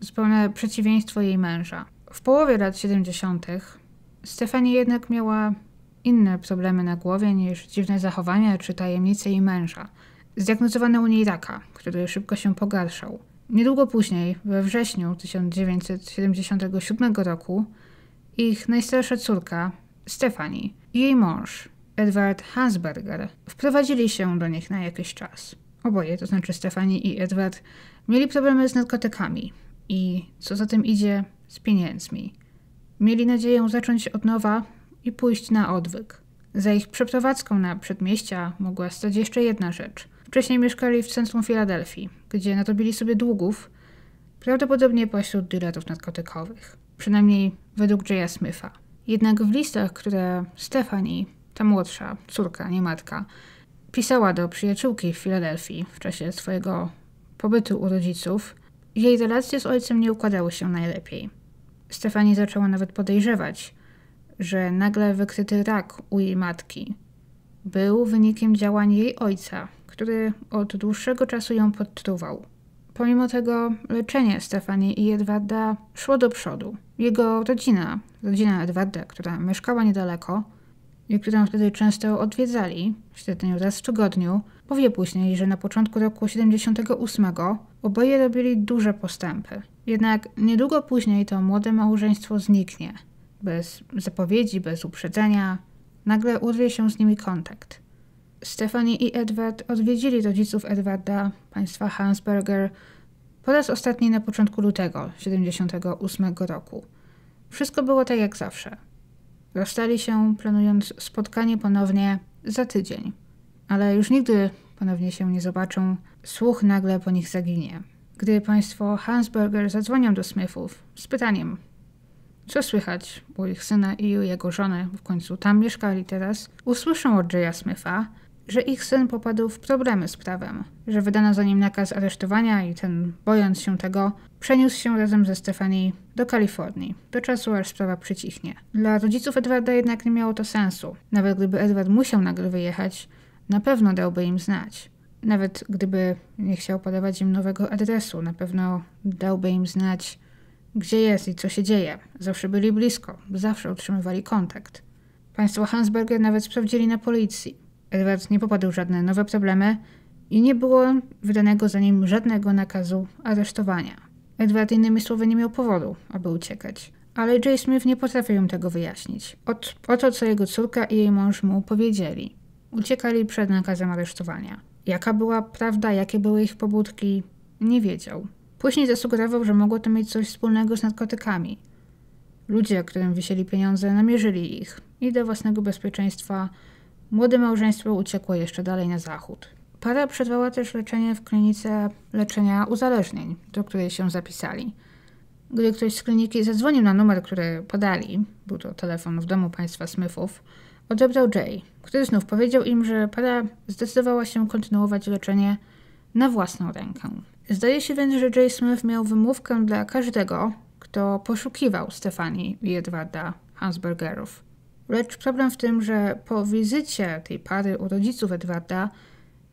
Zupełne przeciwieństwo jej męża. W połowie lat 70. Stefani jednak miała inne problemy na głowie niż dziwne zachowania czy tajemnice jej męża. Zdiagnozowano u niej raka, który szybko się pogarszał. Niedługo później, we wrześniu 1977 roku, ich najstarsza córka, Stefani, i jej mąż, Edward Hansberger, wprowadzili się do nich na jakiś czas. Oboje, to znaczy Stefani i Edward, mieli problemy z narkotykami i, co za tym idzie, z pieniędzmi. Mieli nadzieję zacząć od nowa i pójść na odwyk. Za ich przeprowadzką na przedmieścia mogła stać jeszcze jedna rzecz. Wcześniej mieszkali w centrum Filadelfii, gdzie nadobili sobie długów, prawdopodobnie pośród dealerów narkotykowych. Przynajmniej według J.A. Smitha. Jednak w listach, które Stephanie, ta młodsza córka, nie matka, pisała do przyjaciółki w Filadelfii w czasie swojego pobytu u rodziców, jej relacje z ojcem nie układały się najlepiej. Stefani zaczęła nawet podejrzewać, że nagle wykryty rak u jej matki był wynikiem działań jej ojca, który od dłuższego czasu ją podtruwał. Pomimo tego leczenie Stefani i Edwarda szło do przodu. Jego rodzina, rodzina Edwarda, która mieszkała niedaleko i którą wtedy często odwiedzali, średnio raz w tygodniu, powie później, że na początku roku 78 oboje robili duże postępy. Jednak niedługo później to młode małżeństwo zniknie. Bez zapowiedzi, bez uprzedzenia, nagle urwie się z nimi kontakt. Stephanie i Edward odwiedzili rodziców Edwarda, państwa Hansberger, po raz ostatni na początku lutego 78 roku. Wszystko było tak jak zawsze. Rozstali się, planując spotkanie ponownie za tydzień. Ale już nigdy ponownie się nie zobaczą, słuch nagle po nich zaginie. Gdy państwo Hansberger zadzwonią do Smithów z pytaniem, co słychać u ich syna i u jego żony, w końcu tam mieszkali teraz, usłyszą od Jaya Smitha, że ich syn popadł w problemy z prawem, że wydano za nim nakaz aresztowania i ten, bojąc się tego, przeniósł się razem ze Stefanii do Kalifornii, do czasu aż sprawa przycichnie. Dla rodziców Edwarda jednak nie miało to sensu. Nawet gdyby Edward musiał nagle wyjechać, na pewno dałby im znać. Nawet gdyby nie chciał podawać im nowego adresu, na pewno dałby im znać, gdzie jest i co się dzieje. Zawsze byli blisko, zawsze utrzymywali kontakt. Państwo Hansberger nawet sprawdzili na policji. Edward nie popadł w żadne nowe problemy i nie było wydanego za nim żadnego nakazu aresztowania. Edward innymi słowy nie miał powodu, aby uciekać. Ale Jay Smith nie potrafił im tego wyjaśnić. O oto co jego córka i jej mąż mu powiedzieli. Uciekali przed nakazem aresztowania. Jaka była prawda, jakie były ich pobudki, nie wiedział. Później zasugerował, że mogło to mieć coś wspólnego z narkotykami. Ludzie, którym wisieli pieniądze, namierzyli ich i do własnego bezpieczeństwa Młode małżeństwo uciekło jeszcze dalej na zachód. Para przerwała też leczenie w klinice leczenia uzależnień, do której się zapisali. Gdy ktoś z kliniki zadzwonił na numer, który podali, był to telefon w domu państwa Smithów, odebrał Jay, który znów powiedział im, że para zdecydowała się kontynuować leczenie na własną rękę. Zdaje się więc, że Jay Smith miał wymówkę dla każdego, kto poszukiwał Stefanii i Edwarda Hansbergerów. Lecz problem w tym, że po wizycie tej pary u rodziców Edwarda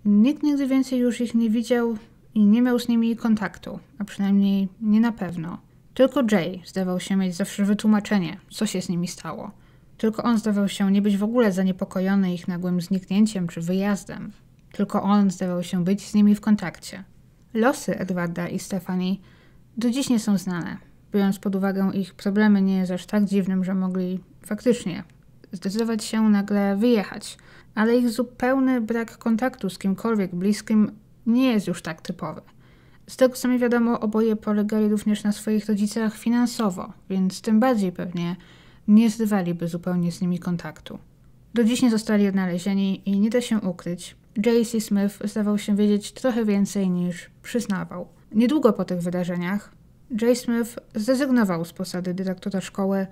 nikt nigdy więcej już ich nie widział i nie miał z nimi kontaktu, a przynajmniej nie na pewno. Tylko Jay zdawał się mieć zawsze wytłumaczenie, co się z nimi stało. Tylko on zdawał się nie być w ogóle zaniepokojony ich nagłym zniknięciem czy wyjazdem. Tylko on zdawał się być z nimi w kontakcie. Losy Edwarda i Stefanii do dziś nie są znane. Biorąc pod uwagę ich problemy, nie jest aż tak dziwnym, że mogli faktycznie zdecydować się nagle wyjechać, ale ich zupełny brak kontaktu z kimkolwiek bliskim nie jest już tak typowy. Z tego co mi wiadomo, oboje polegali również na swoich rodzicach finansowo, więc tym bardziej pewnie nie zrywaliby zupełnie z nimi kontaktu. Do dziś nie zostali odnalezieni i nie da się ukryć. J.C. Smith zdawał się wiedzieć trochę więcej niż przyznawał. Niedługo po tych wydarzeniach J. Smith zrezygnował z posady dyrektora szkoły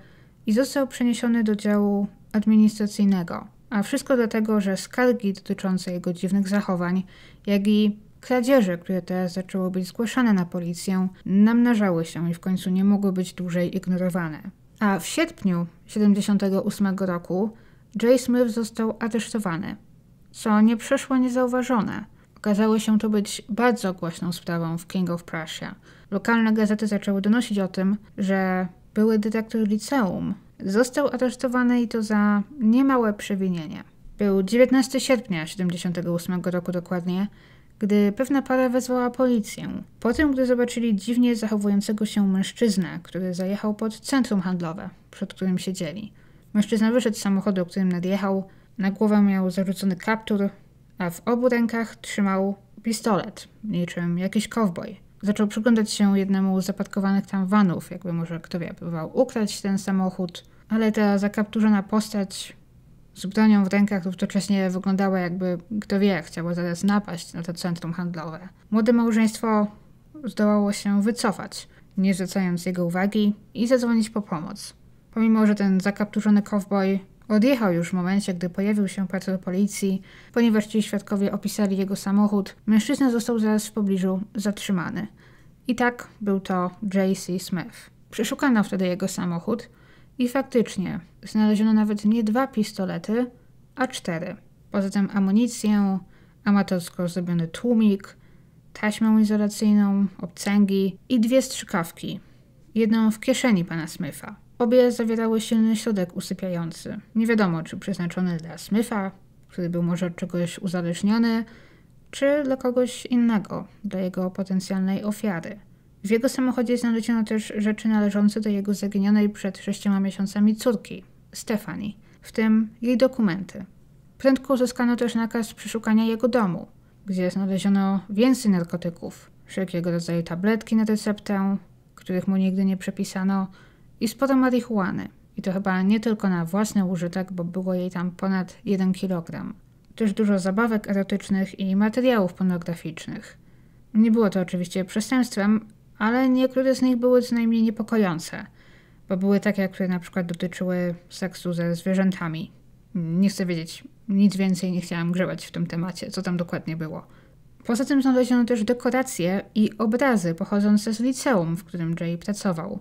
i został przeniesiony do działu administracyjnego, a wszystko dlatego, że skargi dotyczące jego dziwnych zachowań, jak i kradzieże, które teraz zaczęły być zgłaszane na policję, namnażały się i w końcu nie mogły być dłużej ignorowane. A w sierpniu 78 roku Jay Smith został aresztowany, co nie przeszło niezauważone. Okazało się to być bardzo głośną sprawą w King of Prussia. Lokalne gazety zaczęły donosić o tym, że były dyrektor liceum Został aresztowany i to za niemałe przewinienie. Był 19 sierpnia 78 roku dokładnie, gdy pewna para wezwała policję. Po tym, gdy zobaczyli dziwnie zachowującego się mężczyznę, który zajechał pod centrum handlowe, przed którym siedzieli. Mężczyzna wyszedł z samochodu, którym nadjechał, na głowę miał zarzucony kaptur, a w obu rękach trzymał pistolet, niczym jakiś kowboj. Zaczął przyglądać się jednemu z zapadkowanych tam vanów, jakby może kto wie, próbował ukraść ten samochód ale ta zakapturzona postać z bronią w rękach równocześnie wyglądała jakby, kto wie, chciała zaraz napaść na to centrum handlowe. Młode małżeństwo zdołało się wycofać, nie zwracając jego uwagi i zadzwonić po pomoc. Pomimo, że ten zakapturzony kowboj odjechał już w momencie, gdy pojawił się patrol policji, ponieważ ci świadkowie opisali jego samochód, mężczyzna został zaraz w pobliżu zatrzymany. I tak był to J.C. Smith. Przeszukano wtedy jego samochód, i faktycznie znaleziono nawet nie dwa pistolety, a cztery. Poza tym amunicję, amatorsko zrobiony tłumik, taśmę izolacyjną, obcęgi i dwie strzykawki. Jedną w kieszeni pana Smyfa. Obie zawierały silny środek usypiający. Nie wiadomo, czy przeznaczony dla Smyfa, który był może od czegoś uzależniony, czy dla kogoś innego, dla jego potencjalnej ofiary. W jego samochodzie znaleziono też rzeczy należące do jego zaginionej przed sześcioma miesiącami córki, Stefani, w tym jej dokumenty. Prędko uzyskano też nakaz przeszukania jego domu, gdzie znaleziono więcej narkotyków, wszelkiego rodzaju tabletki na receptę, których mu nigdy nie przepisano, i sporo marihuany. I to chyba nie tylko na własny użytek, bo było jej tam ponad 1 kg. Też dużo zabawek erotycznych i materiałów pornograficznych. Nie było to oczywiście przestępstwem, ale niektóre z nich były co najmniej niepokojące, bo były takie, które na przykład dotyczyły seksu ze zwierzętami. Nie chcę wiedzieć nic więcej, nie chciałam grzebać w tym temacie, co tam dokładnie było. Poza tym znaleziono też dekoracje i obrazy pochodzące z liceum, w którym Jay pracował.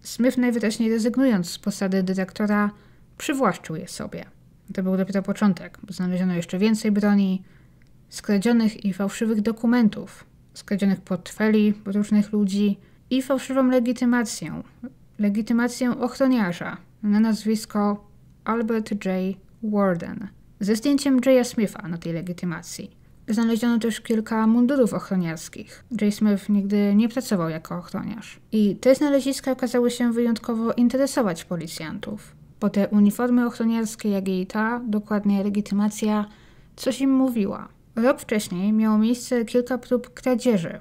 Smith najwyraźniej rezygnując z posady dyrektora, przywłaszczył je sobie. To był dopiero początek, bo znaleziono jeszcze więcej broni, skradzionych i fałszywych dokumentów, skradzionych portfeli różnych ludzi i fałszywą legitymację. Legitymację ochroniarza na nazwisko Albert J. Warden ze zdjęciem Jaya Smitha na tej legitymacji. Znaleziono też kilka mundurów ochroniarskich. Jay Smith nigdy nie pracował jako ochroniarz. I te znaleziska okazały się wyjątkowo interesować policjantów. Bo te uniformy ochroniarskie, jak i ta, dokładnie legitymacja, coś im mówiła. Rok wcześniej miało miejsce kilka prób kradzieży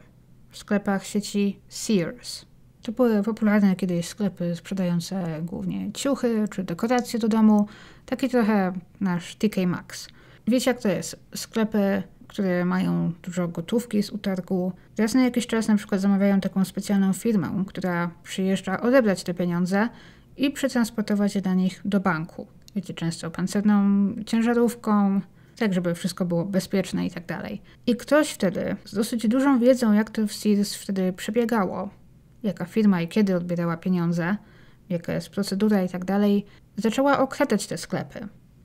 w sklepach sieci Sears. To były popularne kiedyś sklepy sprzedające głównie ciuchy czy dekoracje do domu, taki trochę nasz TK Maxx. Wiecie jak to jest? Sklepy, które mają dużo gotówki z utargu, raz na jakiś czas na przykład zamawiają taką specjalną firmę, która przyjeżdża odebrać te pieniądze i przetransportować je dla nich do banku. Wiecie, często pancerną ciężarówką, tak żeby wszystko było bezpieczne i tak dalej. I ktoś wtedy z dosyć dużą wiedzą, jak to w Sears wtedy przebiegało, jaka firma i kiedy odbierała pieniądze, jaka jest procedura i tak dalej, zaczęła okradać te sklepy.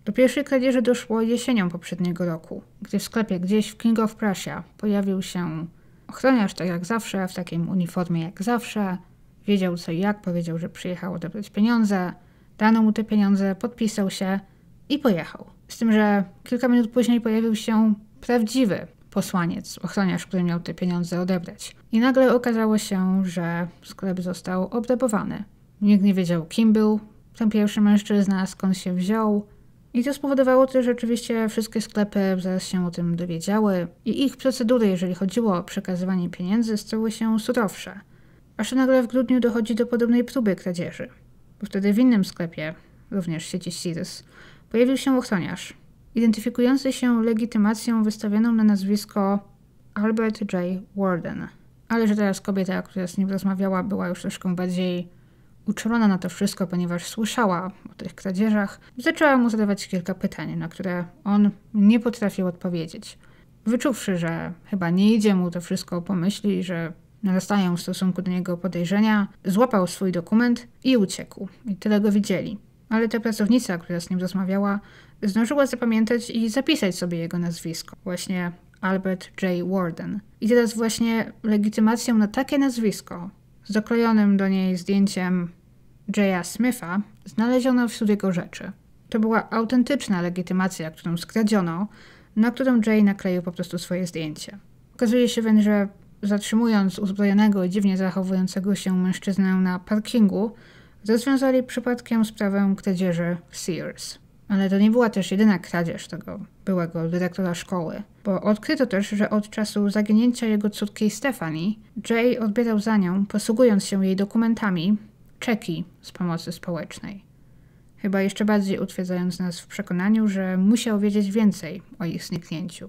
Do pierwszej kradzieży doszło jesienią poprzedniego roku, gdy w sklepie gdzieś w King of Prussia pojawił się ochroniarz tak jak zawsze, w takim uniformie jak zawsze, wiedział co i jak, powiedział, że przyjechał odebrać pieniądze, dano mu te pieniądze, podpisał się i pojechał. Z tym, że kilka minut później pojawił się prawdziwy posłaniec, ochroniarz, który miał te pieniądze odebrać. I nagle okazało się, że sklep został obrabowany. Nikt nie wiedział, kim był ten pierwszy mężczyzna, skąd się wziął. I to spowodowało to, że oczywiście wszystkie sklepy zaraz się o tym dowiedziały i ich procedury, jeżeli chodziło o przekazywanie pieniędzy, stały się surowsze. Aż nagle w grudniu dochodzi do podobnej próby kradzieży. Bo wtedy w innym sklepie, również sieci Sirius, pojawił się ochroniarz, identyfikujący się legitymacją wystawioną na nazwisko Albert J. Warden. Ale że teraz kobieta, która z nim rozmawiała, była już troszkę bardziej uczulona na to wszystko, ponieważ słyszała o tych kradzieżach, zaczęła mu zadawać kilka pytań, na które on nie potrafił odpowiedzieć. Wyczuwszy, że chyba nie idzie mu to wszystko pomyśli, że narastają w stosunku do niego podejrzenia, złapał swój dokument i uciekł. I tyle go widzieli ale ta pracownica, która z nim rozmawiała, zdążyła zapamiętać i zapisać sobie jego nazwisko. Właśnie Albert J. Warden. I teraz właśnie legitymację na takie nazwisko, z doklejonym do niej zdjęciem J.A. Smitha, znaleziono wśród jego rzeczy. To była autentyczna legitymacja, którą skradziono, na którą Jay nakleił po prostu swoje zdjęcie. Okazuje się więc, że zatrzymując uzbrojonego i dziwnie zachowującego się mężczyznę na parkingu, rozwiązali przypadkiem sprawę kradzieży Sears. Ale to nie była też jedyna kradzież tego byłego dyrektora szkoły, bo odkryto też, że od czasu zaginięcia jego córki Stephanie, Jay odbierał za nią, posługując się jej dokumentami, czeki z pomocy społecznej. Chyba jeszcze bardziej utwierdzając nas w przekonaniu, że musiał wiedzieć więcej o ich zniknięciu.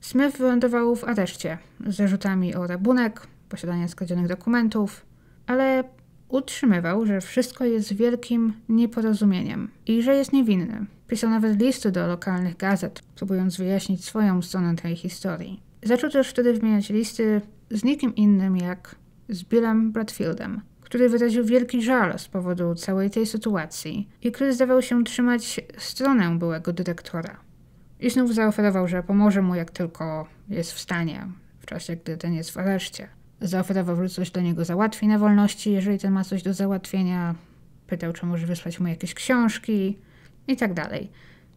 Smith wylądował w areszcie z zarzutami o rabunek, posiadanie skradzionych dokumentów, ale Utrzymywał, że wszystko jest wielkim nieporozumieniem i że jest niewinny. Pisał nawet listy do lokalnych gazet, próbując wyjaśnić swoją stronę tej historii. Zaczął też wtedy wymieniać listy z nikim innym jak z Billem Bradfieldem, który wyraził wielki żal z powodu całej tej sytuacji i który zdawał się trzymać stronę byłego dyrektora. I znów zaoferował, że pomoże mu jak tylko jest w stanie, w czasie gdy ten jest w areszcie. Zaoferował, że coś do niego załatwi na wolności, jeżeli ten ma coś do załatwienia. Pytał, czy może wysłać mu jakieś książki i tak dalej.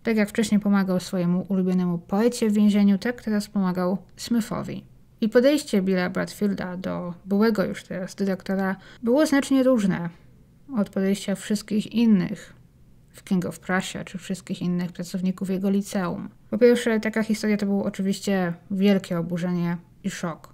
Tak jak wcześniej pomagał swojemu ulubionemu poecie w więzieniu, tak teraz pomagał Smithowi. I podejście Billa Bradfielda do byłego już teraz dyrektora było znacznie różne od podejścia wszystkich innych w King of Prussia czy wszystkich innych pracowników jego liceum. Po pierwsze, taka historia to było oczywiście wielkie oburzenie i szok.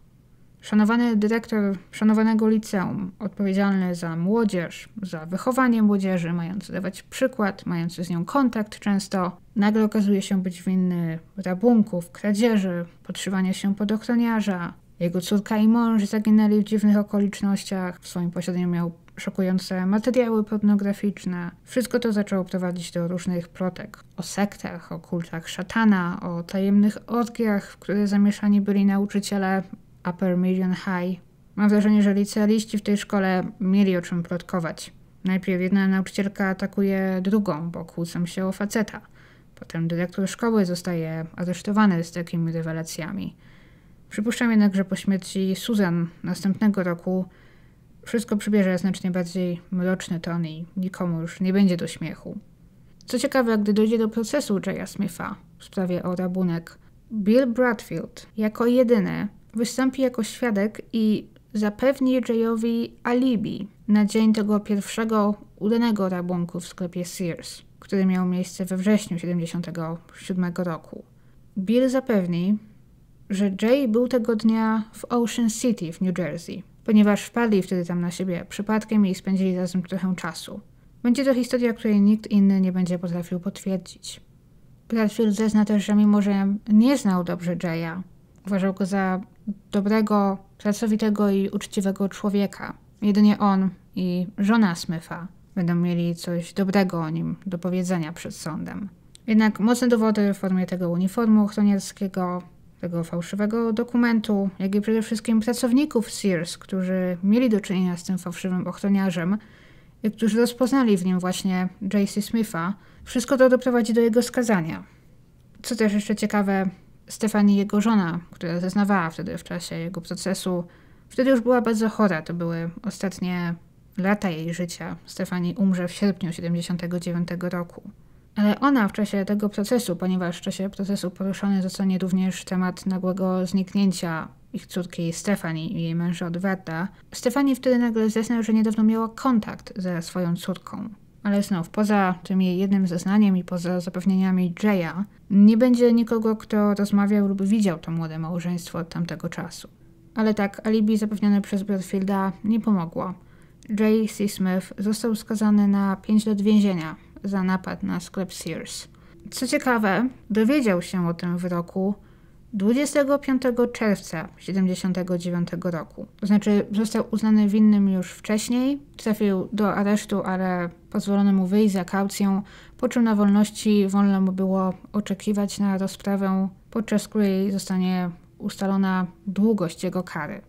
Szanowany dyrektor szanowanego liceum, odpowiedzialny za młodzież, za wychowanie młodzieży, mający dawać przykład, mający z nią kontakt często, nagle okazuje się być winny rabunków, kradzieży, podszywania się pod ochroniarza. Jego córka i mąż zaginęli w dziwnych okolicznościach, w swoim posiadaniu miał szokujące materiały pornograficzne. Wszystko to zaczęło prowadzić do różnych plotek o sektach, o kultach szatana, o tajemnych orgiach, w które zamieszani byli nauczyciele Upper Merion High. Mam wrażenie, że licealiści w tej szkole mieli o czym plotkować. Najpierw jedna nauczycielka atakuje drugą, bo kłócą się o faceta. Potem dyrektor szkoły zostaje aresztowany z takimi rewelacjami. Przypuszczam jednak, że po śmierci Susan następnego roku wszystko przybierze znacznie bardziej mroczny ton i nikomu już nie będzie do śmiechu. Co ciekawe, gdy dojdzie do procesu Jaya Smitha w sprawie o rabunek, Bill Bradfield jako jedyny wystąpi jako świadek i zapewni Jayowi alibi na dzień tego pierwszego udanego rabunku w sklepie Sears, który miał miejsce we wrześniu 1977 roku. Bill zapewni, że Jay był tego dnia w Ocean City w New Jersey, ponieważ wpadli wtedy tam na siebie przypadkiem i spędzili razem trochę czasu. Będzie to historia, której nikt inny nie będzie potrafił potwierdzić. Bradfield zezna też, że mimo, że nie znał dobrze Jaya, uważał go za dobrego, pracowitego i uczciwego człowieka. Jedynie on i żona Smyfa będą mieli coś dobrego o nim do powiedzenia przed sądem. Jednak mocne dowody w formie tego uniformu ochroniarskiego, tego fałszywego dokumentu, jak i przede wszystkim pracowników Sears, którzy mieli do czynienia z tym fałszywym ochroniarzem i którzy rozpoznali w nim właśnie J.C. Smitha, wszystko to doprowadzi do jego skazania. Co też jeszcze ciekawe, Stefani, jego żona, która zeznawała wtedy w czasie jego procesu, wtedy już była bardzo chora. To były ostatnie lata jej życia. Stefani umrze w sierpniu 79 roku. Ale ona w czasie tego procesu, ponieważ w czasie procesu poruszony zostanie również temat nagłego zniknięcia ich córki Stefani i jej męża Odwerta, Stefani wtedy nagle zeznał, że niedawno miała kontakt ze swoją córką. Ale znów, poza tym jej jednym zeznaniem i poza zapewnieniami Jaya, nie będzie nikogo, kto rozmawiał lub widział to młode małżeństwo od tamtego czasu. Ale tak, alibi zapewnione przez Bradfielda nie pomogło. Jay C. Smith został skazany na 5 lat więzienia za napad na sklep Sears. Co ciekawe, dowiedział się o tym wyroku 25 czerwca 1979 roku. To znaczy, został uznany winnym już wcześniej, trafił do aresztu, ale pozwolono mu wyjść za kaucją, po czym na wolności wolno mu było oczekiwać na rozprawę, podczas której zostanie ustalona długość jego kary.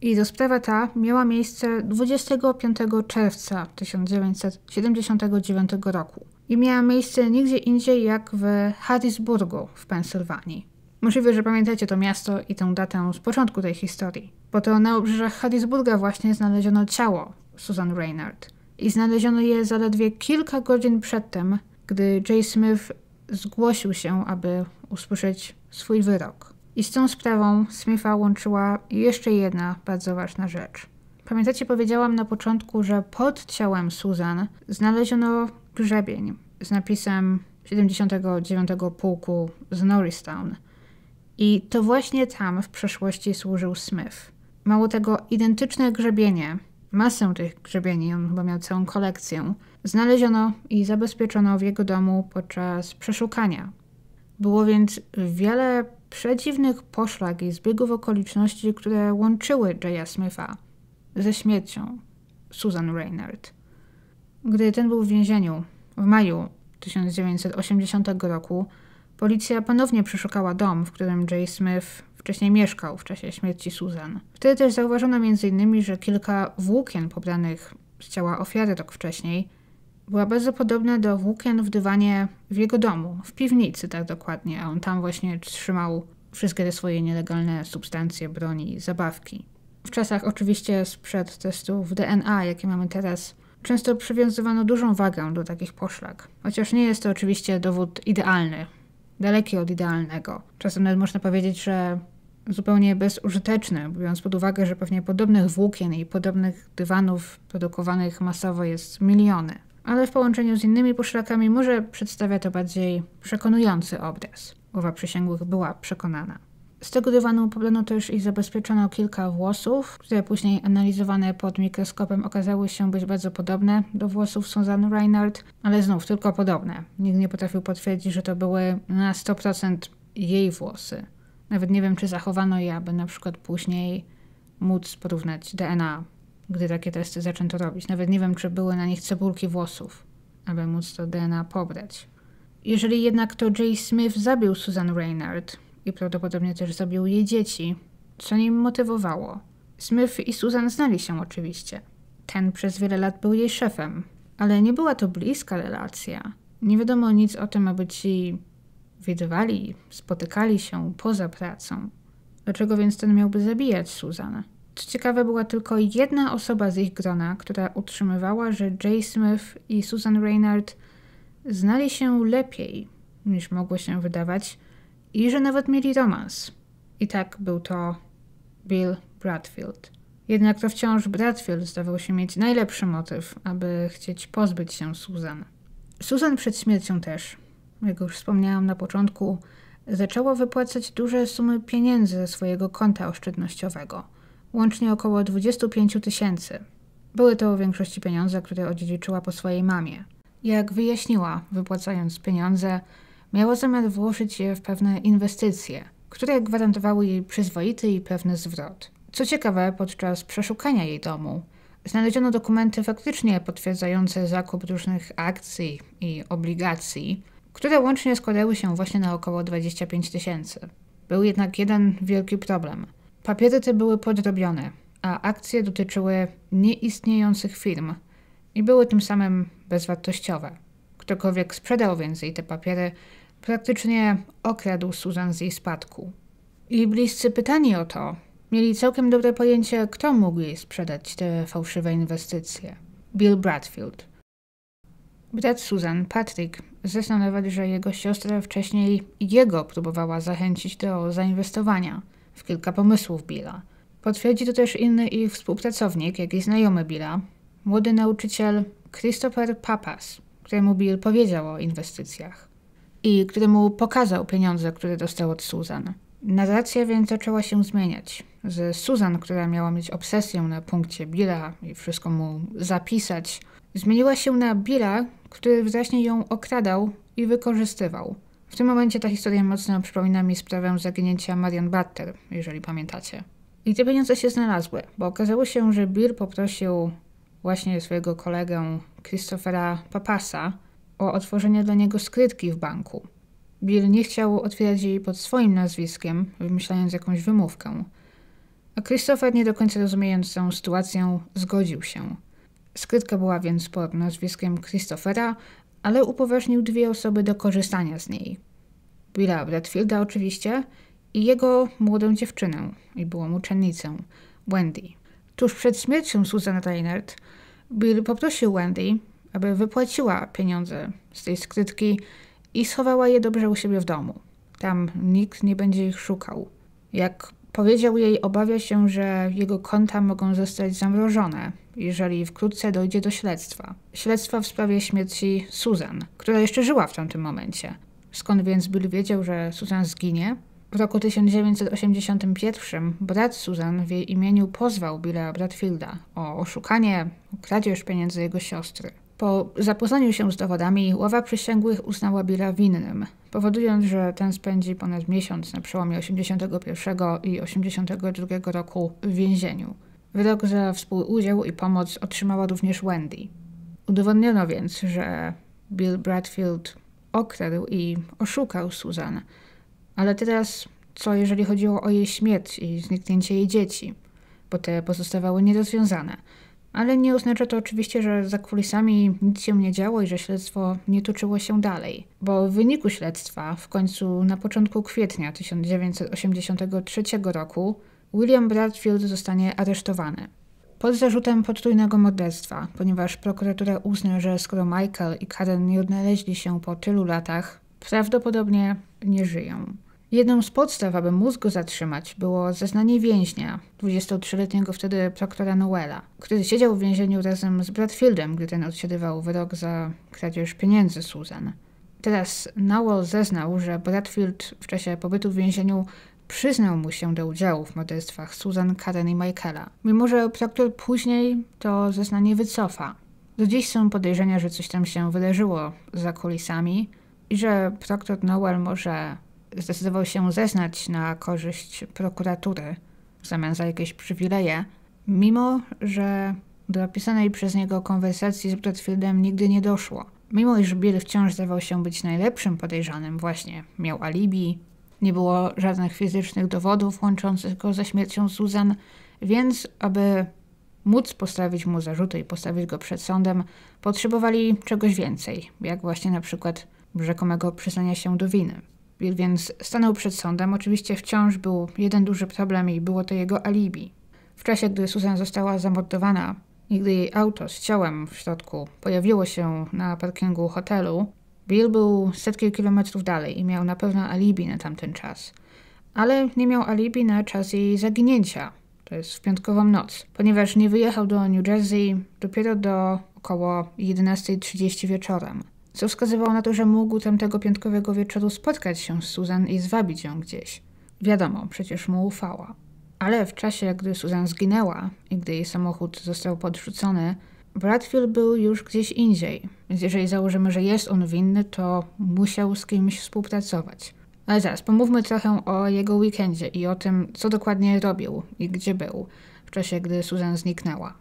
I rozprawa ta miała miejsce 25 czerwca 1979 roku i miała miejsce nigdzie indziej jak w Harrisburgu w Pensylwanii. Możliwe, że pamiętacie to miasto i tę datę z początku tej historii, bo to na obrzeżach Harrisburga właśnie znaleziono ciało Susan Reynard i znaleziono je zaledwie kilka godzin przedtem, gdy J. Smith zgłosił się, aby usłyszeć swój wyrok. I z tą sprawą Smitha łączyła jeszcze jedna bardzo ważna rzecz. Pamiętacie, powiedziałam na początku, że pod ciałem Susan znaleziono grzebień z napisem 79 pułku z Norristown. I to właśnie tam w przeszłości służył Smith. Mało tego, identyczne grzebienie masę tych grzebieni, on chyba miał całą kolekcję, znaleziono i zabezpieczono w jego domu podczas przeszukania. Było więc wiele przedziwnych poszlak i zbiegów okoliczności, które łączyły Jaya Smitha ze śmiercią Susan Reynard. Gdy ten był w więzieniu w maju 1980 roku, policja ponownie przeszukała dom, w którym Jay Smith wcześniej mieszkał w czasie śmierci Suzan. Wtedy też zauważono m.in., że kilka włókien pobranych z ciała ofiary rok wcześniej była bardzo podobna do włókien w dywanie w jego domu, w piwnicy tak dokładnie, a on tam właśnie trzymał wszystkie te swoje nielegalne substancje, broni i zabawki. W czasach oczywiście sprzed testów DNA, jakie mamy teraz, często przywiązywano dużą wagę do takich poszlak. Chociaż nie jest to oczywiście dowód idealny, daleki od idealnego. Czasem nawet można powiedzieć, że zupełnie bezużyteczne, biorąc pod uwagę, że pewnie podobnych włókien i podobnych dywanów produkowanych masowo jest miliony. Ale w połączeniu z innymi poszlakami może przedstawia to bardziej przekonujący obraz. Głowa przysięgłych była przekonana. Z tego dywanu pobrano też i zabezpieczono kilka włosów, które później analizowane pod mikroskopem okazały się być bardzo podobne do włosów Susan Reinhardt, ale znów tylko podobne. Nikt nie potrafił potwierdzić, że to były na 100% jej włosy. Nawet nie wiem, czy zachowano je, aby na przykład później móc porównać DNA, gdy takie testy zaczęto robić. Nawet nie wiem, czy były na nich cebulki włosów, aby móc to DNA pobrać. Jeżeli jednak to Jay Smith zabił Susan Reynard i prawdopodobnie też zabił jej dzieci, co nim motywowało? Smith i Susan znali się oczywiście. Ten przez wiele lat był jej szefem, ale nie była to bliska relacja. Nie wiadomo nic o tym, aby ci widywali, spotykali się poza pracą. Dlaczego więc ten miałby zabijać Suzanę? Co ciekawe, była tylko jedna osoba z ich grona, która utrzymywała, że Jay Smith i Susan Reynard znali się lepiej niż mogło się wydawać i że nawet mieli romans. I tak był to Bill Bradfield. Jednak to wciąż Bradfield zdawał się mieć najlepszy motyw, aby chcieć pozbyć się Susan. Susan przed śmiercią też jak już wspomniałam na początku, zaczęło wypłacać duże sumy pieniędzy ze swojego konta oszczędnościowego, łącznie około 25 tysięcy. Były to w większości pieniądze, które odziedziczyła po swojej mamie. Jak wyjaśniła, wypłacając pieniądze, miała zamiar włożyć je w pewne inwestycje, które gwarantowały jej przyzwoity i pewny zwrot. Co ciekawe, podczas przeszukania jej domu znaleziono dokumenty faktycznie potwierdzające zakup różnych akcji i obligacji, które łącznie składały się właśnie na około 25 tysięcy. Był jednak jeden wielki problem. Papiery te były podrobione, a akcje dotyczyły nieistniejących firm i były tym samym bezwartościowe. Ktokolwiek sprzedał więc jej te papiery, praktycznie okradł Susan z jej spadku. I bliscy pytani o to mieli całkiem dobre pojęcie, kto mógł jej sprzedać te fałszywe inwestycje. Bill Bradfield. Brat Susan, Patrick, zeznawali, że jego siostra wcześniej jego próbowała zachęcić do zainwestowania w kilka pomysłów Billa. Potwierdzi to też inny ich współpracownik, jak i znajomy Billa, młody nauczyciel Christopher Papas, któremu Bill powiedział o inwestycjach i któremu pokazał pieniądze, które dostał od Susan. Narracja więc zaczęła się zmieniać. Z Susan, która miała mieć obsesję na punkcie Billa i wszystko mu zapisać, zmieniła się na Billa, który wcześniej ją okradał i wykorzystywał. W tym momencie ta historia mocno przypomina mi sprawę zaginięcia Marian Butter, jeżeli pamiętacie. I te pieniądze się znalazły, bo okazało się, że Bill poprosił właśnie swojego kolegę Christophera Papasa o otworzenie dla niego skrytki w banku. Bill nie chciał otwierać jej pod swoim nazwiskiem, wymyślając jakąś wymówkę. A Christopher, nie do końca rozumiejąc tę sytuację, zgodził się – Skrytka była więc pod nazwiskiem Christophera, ale upoważnił dwie osoby do korzystania z niej. Billa Bradfielda oczywiście i jego młodą dziewczynę, i byłą uczennicę, Wendy. Tuż przed śmiercią Susan Reinhardt, Bill poprosił Wendy, aby wypłaciła pieniądze z tej skrytki i schowała je dobrze u siebie w domu. Tam nikt nie będzie ich szukał. Jak powiedział jej, obawia się, że jego konta mogą zostać zamrożone jeżeli wkrótce dojdzie do śledztwa. Śledztwa w sprawie śmierci Susan, która jeszcze żyła w tamtym momencie. Skąd więc Bill wiedział, że Susan zginie? W roku 1981 brat Susan w jej imieniu pozwał Billa Bradfielda o oszukanie, kradzież pieniędzy jego siostry. Po zapoznaniu się z dowodami, ława przysięgłych uznała Billa winnym, powodując, że ten spędzi ponad miesiąc na przełomie 81 i 82 roku w więzieniu. Wyrok za współudział i pomoc otrzymała również Wendy. Udowodniono więc, że Bill Bradfield okradł i oszukał Susan. Ale teraz co jeżeli chodziło o jej śmierć i zniknięcie jej dzieci? Bo te pozostawały nierozwiązane. Ale nie oznacza to oczywiście, że za kulisami nic się nie działo i że śledztwo nie toczyło się dalej, bo w wyniku śledztwa w końcu na początku kwietnia 1983 roku William Bradfield zostanie aresztowany. Pod zarzutem potrójnego morderstwa, ponieważ prokuratura uzna, że skoro Michael i Karen nie odnaleźli się po tylu latach, prawdopodobnie nie żyją. Jedną z podstaw, aby mózg go zatrzymać, było zeznanie więźnia, 23-letniego wtedy proktora Noela, który siedział w więzieniu razem z Bradfieldem, gdy ten odsiadywał wyrok za kradzież pieniędzy Susan. Teraz Nowell zeznał, że Bradfield w czasie pobytu w więzieniu przyznał mu się do udziału w morderstwach Susan, Karen i Michaela. Mimo, że proktor później to zeznanie wycofa. Do dziś są podejrzenia, że coś tam się wydarzyło za kulisami i że proktor Noel może zdecydował się zeznać na korzyść prokuratury w zamian za jakieś przywileje, mimo że do opisanej przez niego konwersacji z Bradfieldem nigdy nie doszło. Mimo iż Bill wciąż zdawał się być najlepszym podejrzanym, właśnie miał alibi, nie było żadnych fizycznych dowodów łączących go ze śmiercią Suzan, więc aby móc postawić mu zarzuty i postawić go przed sądem, potrzebowali czegoś więcej, jak właśnie na przykład rzekomego przyznania się do winy. Więc stanął przed sądem. Oczywiście wciąż był jeden duży problem i było to jego alibi. W czasie, gdy Susan została zamordowana, gdy jej auto z ciałem w środku pojawiło się na parkingu hotelu, Bill był setki kilometrów dalej i miał na pewno alibi na tamten czas. Ale nie miał alibi na czas jej zaginięcia, to jest w piątkową noc, ponieważ nie wyjechał do New Jersey dopiero do około 11.30 wieczorem, co wskazywało na to, że mógł tamtego piątkowego wieczoru spotkać się z Susan i zwabić ją gdzieś. Wiadomo, przecież mu ufała. Ale w czasie, gdy Susan zginęła i gdy jej samochód został podrzucony, Bradfield był już gdzieś indziej, więc jeżeli założymy, że jest on winny, to musiał z kimś współpracować. Ale zaraz, pomówmy trochę o jego weekendzie i o tym, co dokładnie robił i gdzie był w czasie, gdy Susan zniknęła.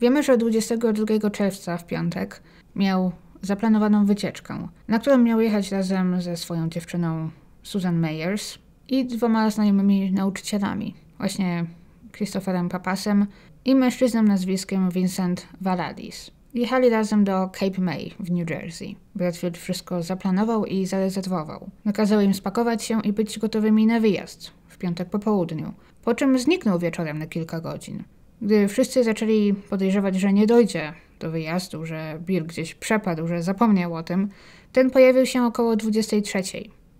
Wiemy, że 22 czerwca w piątek miał zaplanowaną wycieczkę, na którą miał jechać razem ze swoją dziewczyną Susan Meyers i dwoma znajomymi nauczycielami, właśnie Christopherem Papasem i mężczyzną nazwiskiem Vincent Valadis. Jechali razem do Cape May w New Jersey. Bradfield wszystko zaplanował i zarezerwował. Nakazał im spakować się i być gotowymi na wyjazd w piątek po południu, po czym zniknął wieczorem na kilka godzin. Gdy wszyscy zaczęli podejrzewać, że nie dojdzie do wyjazdu, że Bill gdzieś przepadł, że zapomniał o tym, ten pojawił się około 23.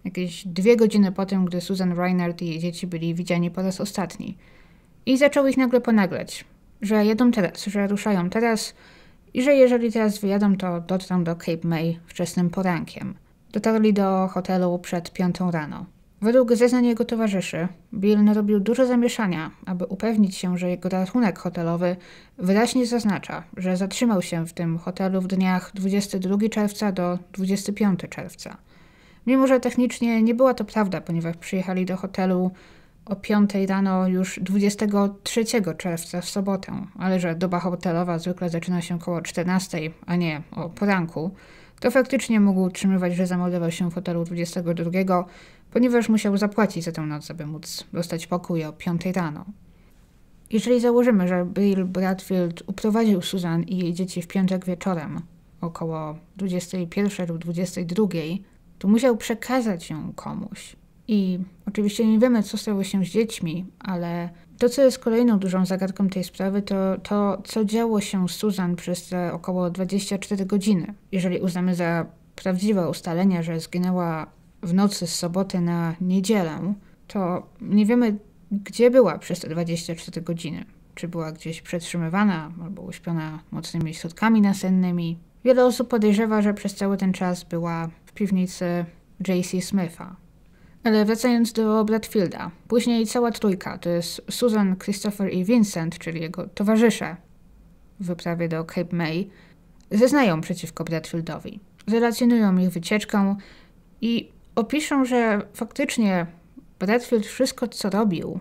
Jakieś dwie godziny po tym, gdy Susan Reinhardt i jej dzieci byli widziani po raz ostatni. I zaczął ich nagle ponaglać, że jedą teraz, że ruszają teraz i że jeżeli teraz wyjadą, to dotrą do Cape May wczesnym porankiem. Dotarli do hotelu przed piątą rano. Według zeznań jego towarzyszy, Bill narobił dużo zamieszania, aby upewnić się, że jego rachunek hotelowy wyraźnie zaznacza, że zatrzymał się w tym hotelu w dniach 22 czerwca do 25 czerwca. Mimo, że technicznie nie była to prawda, ponieważ przyjechali do hotelu o 5 rano już 23 czerwca w sobotę, ale że doba hotelowa zwykle zaczyna się około 14, a nie o poranku, to faktycznie mógł utrzymywać, że zamordował się w hotelu 22, ponieważ musiał zapłacić za tę noc, aby móc dostać pokój o 5 rano. Jeżeli założymy, że Bill Bradfield uprowadził Susan i jej dzieci w piątek wieczorem, około 21 lub 22, to musiał przekazać ją komuś. I oczywiście nie wiemy, co stało się z dziećmi, ale to, co jest kolejną dużą zagadką tej sprawy, to to, co działo się z Susan przez te około 24 godziny. Jeżeli uznamy za prawdziwe ustalenia, że zginęła w nocy z soboty na niedzielę, to nie wiemy, gdzie była przez te 24 godziny. Czy była gdzieś przetrzymywana albo uśpiona mocnymi środkami nasennymi. Wiele osób podejrzewa, że przez cały ten czas była w piwnicy J.C. Smitha, ale wracając do Bradfielda, później cała trójka, to jest Susan, Christopher i Vincent, czyli jego towarzysze w wyprawie do Cape May, zeznają przeciwko Bradfieldowi. Relacjonują ich wycieczkę i opiszą, że faktycznie Bradfield wszystko, co robił,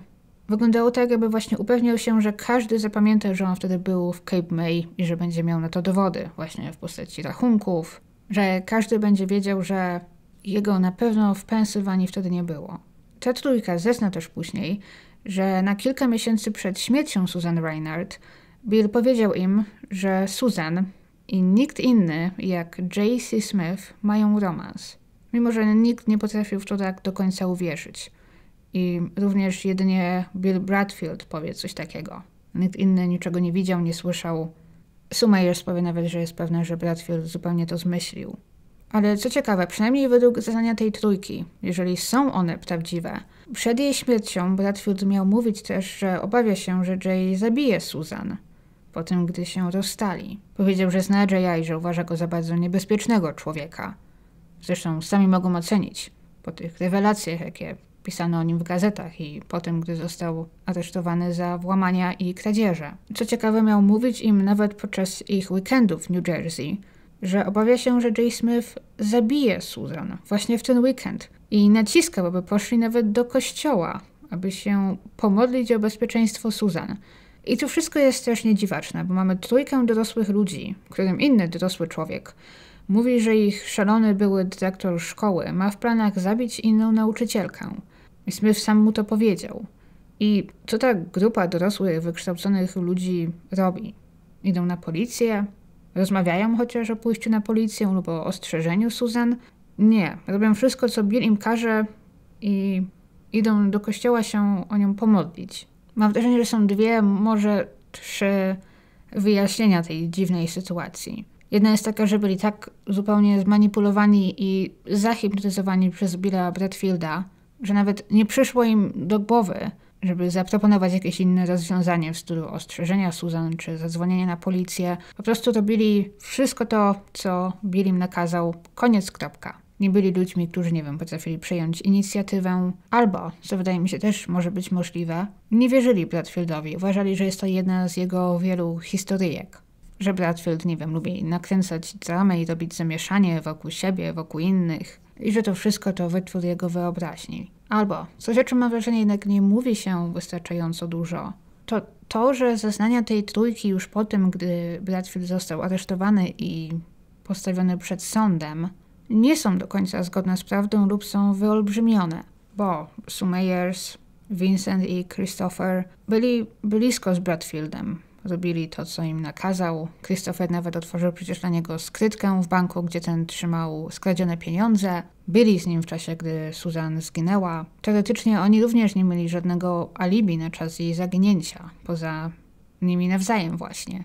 wyglądało tak, jakby właśnie upewniał się, że każdy zapamięta, że on wtedy był w Cape May i że będzie miał na to dowody, właśnie w postaci rachunków, że każdy będzie wiedział, że jego na pewno w Pensylwanii wtedy nie było. Ta trójka zezna też później, że na kilka miesięcy przed śmiercią Susan Reinhardt Bill powiedział im, że Susan i nikt inny jak J.C. Smith mają romans, mimo że nikt nie potrafił w to tak do końca uwierzyć. I również jedynie Bill Bradfield powie coś takiego. Nikt inny niczego nie widział, nie słyszał. Sumeyers powie nawet, że jest pewna, że Bradfield zupełnie to zmyślił. Ale co ciekawe, przynajmniej według zeznania tej trójki, jeżeli są one prawdziwe, przed jej śmiercią Bradfield miał mówić też, że obawia się, że Jay zabije Susan. Po tym, gdy się rozstali, powiedział, że zna Jaya i że uważa go za bardzo niebezpiecznego człowieka. Zresztą sami mogą ocenić po tych rewelacjach, jakie pisano o nim w gazetach i po tym, gdy został aresztowany za włamania i kradzieże. Co ciekawe, miał mówić im nawet podczas ich weekendów w New Jersey, że obawia się, że Jay Smith zabije Susan właśnie w ten weekend i naciska, aby poszli nawet do kościoła, aby się pomodlić o bezpieczeństwo Susan. I tu wszystko jest strasznie dziwaczne, bo mamy trójkę dorosłych ludzi, którym inny dorosły człowiek mówi, że ich szalony były dyrektor szkoły ma w planach zabić inną nauczycielkę. I Smith sam mu to powiedział. I co ta grupa dorosłych, wykształconych ludzi robi? Idą na policję, Rozmawiają chociaż o pójściu na policję lub o ostrzeżeniu Susan? Nie, robią wszystko, co Bill im każe i idą do kościoła się o nią pomodlić. Mam wrażenie, że są dwie, może trzy wyjaśnienia tej dziwnej sytuacji. Jedna jest taka, że byli tak zupełnie zmanipulowani i zahipnotyzowani przez Billa Bradfielda, że nawet nie przyszło im do głowy, żeby zaproponować jakieś inne rozwiązanie w stylu ostrzeżenia Susan czy zadzwonienia na policję. Po prostu robili wszystko to, co Bill im nakazał. Koniec, kropka. Nie byli ludźmi, którzy, nie wiem, potrafili przejąć inicjatywę, albo, co wydaje mi się też może być możliwe, nie wierzyli Bradfieldowi. Uważali, że jest to jedna z jego wielu historyjek że Bradfield, nie wiem, lubi nakręcać dramę i robić zamieszanie wokół siebie, wokół innych i że to wszystko to wytwór jego wyobraźni. Albo coś, o czym mam wrażenie jednak nie mówi się wystarczająco dużo, to to, że zeznania tej trójki już po tym, gdy Bradfield został aresztowany i postawiony przed sądem, nie są do końca zgodne z prawdą lub są wyolbrzymione, bo Sumeyers, Vincent i Christopher byli blisko z Bradfieldem. Robili to, co im nakazał. Christopher nawet otworzył przecież dla niego skrytkę w banku, gdzie ten trzymał skradzione pieniądze byli z nim w czasie, gdy Suzanne zginęła. Teoretycznie oni również nie mieli żadnego alibi na czas jej zaginięcia, poza nimi nawzajem właśnie.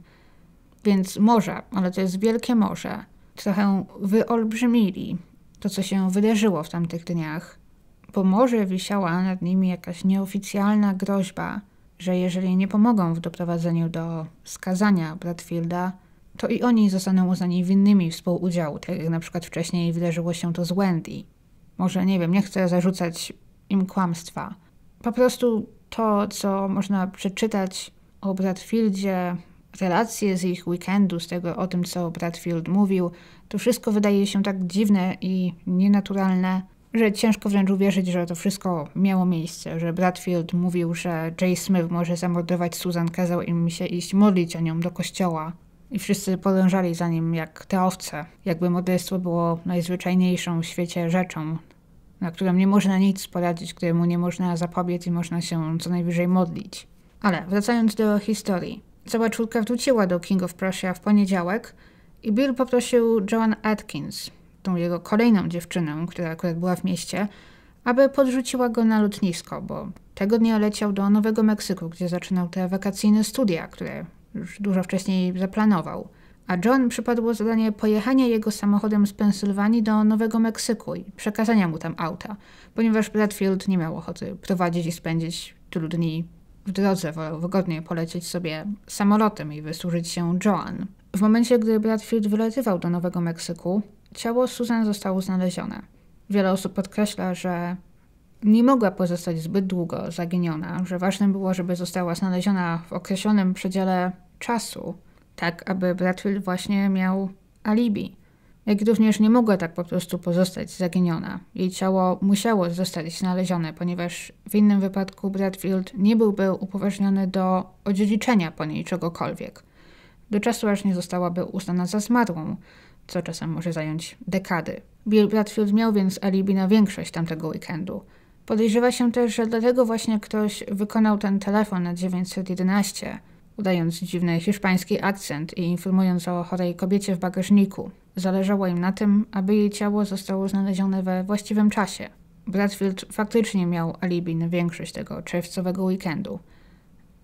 Więc może, ale to jest wielkie morze, trochę wyolbrzymili to, co się wydarzyło w tamtych dniach. Po morze wisiała nad nimi jakaś nieoficjalna groźba, że jeżeli nie pomogą w doprowadzeniu do skazania Bradfielda, to i oni zostaną uznani winnymi współudziału, tak jak na przykład wcześniej wydarzyło się to z Wendy. Może nie wiem, nie chcę zarzucać im kłamstwa. Po prostu to, co można przeczytać o Bradfieldzie, relacje z ich weekendu, z tego o tym, co Bradfield mówił, to wszystko wydaje się tak dziwne i nienaturalne, że ciężko wręcz uwierzyć, że to wszystko miało miejsce, że Bradfield mówił, że Jay Smith może zamordować Susan, kazał im się iść modlić o nią do kościoła, i wszyscy podążali za nim jak te owce, jakby modlitwo było najzwyczajniejszą w świecie rzeczą, na którą nie można nic poradzić, któremu nie można zapobiec i można się co najwyżej modlić. Ale wracając do historii. Cała czwórka wróciła do King of Prussia w poniedziałek i Bill poprosił Joan Atkins, tą jego kolejną dziewczynę, która akurat była w mieście, aby podrzuciła go na lotnisko, bo tego dnia leciał do Nowego Meksyku, gdzie zaczynał te wakacyjne studia, które już dużo wcześniej zaplanował. A John przypadło zadanie pojechania jego samochodem z Pensylwanii do Nowego Meksyku i przekazania mu tam auta, ponieważ Bradfield nie miał ochoty prowadzić i spędzić tylu dni w drodze, wolał wygodnie polecieć sobie samolotem i wysłużyć się Joan. W momencie, gdy Bradfield wylatywał do Nowego Meksyku, ciało Susan zostało znalezione. Wiele osób podkreśla, że nie mogła pozostać zbyt długo zaginiona, że ważne było, żeby została znaleziona w określonym przedziale czasu, tak aby Bradfield właśnie miał alibi. Jak również nie mogła tak po prostu pozostać zaginiona. Jej ciało musiało zostać znalezione, ponieważ w innym wypadku Bradfield nie byłby upoważniony do odziedziczenia po niej czegokolwiek. Do czasu aż nie zostałaby uznana za zmarłą, co czasem może zająć dekady. Bill Bradfield miał więc alibi na większość tamtego weekendu. Podejrzewa się też, że dlatego właśnie ktoś wykonał ten telefon na 911, udając dziwny hiszpański akcent i informując o chorej kobiecie w bagażniku. Zależało im na tym, aby jej ciało zostało znalezione we właściwym czasie. Bradfield faktycznie miał alibi na większość tego czerwcowego weekendu.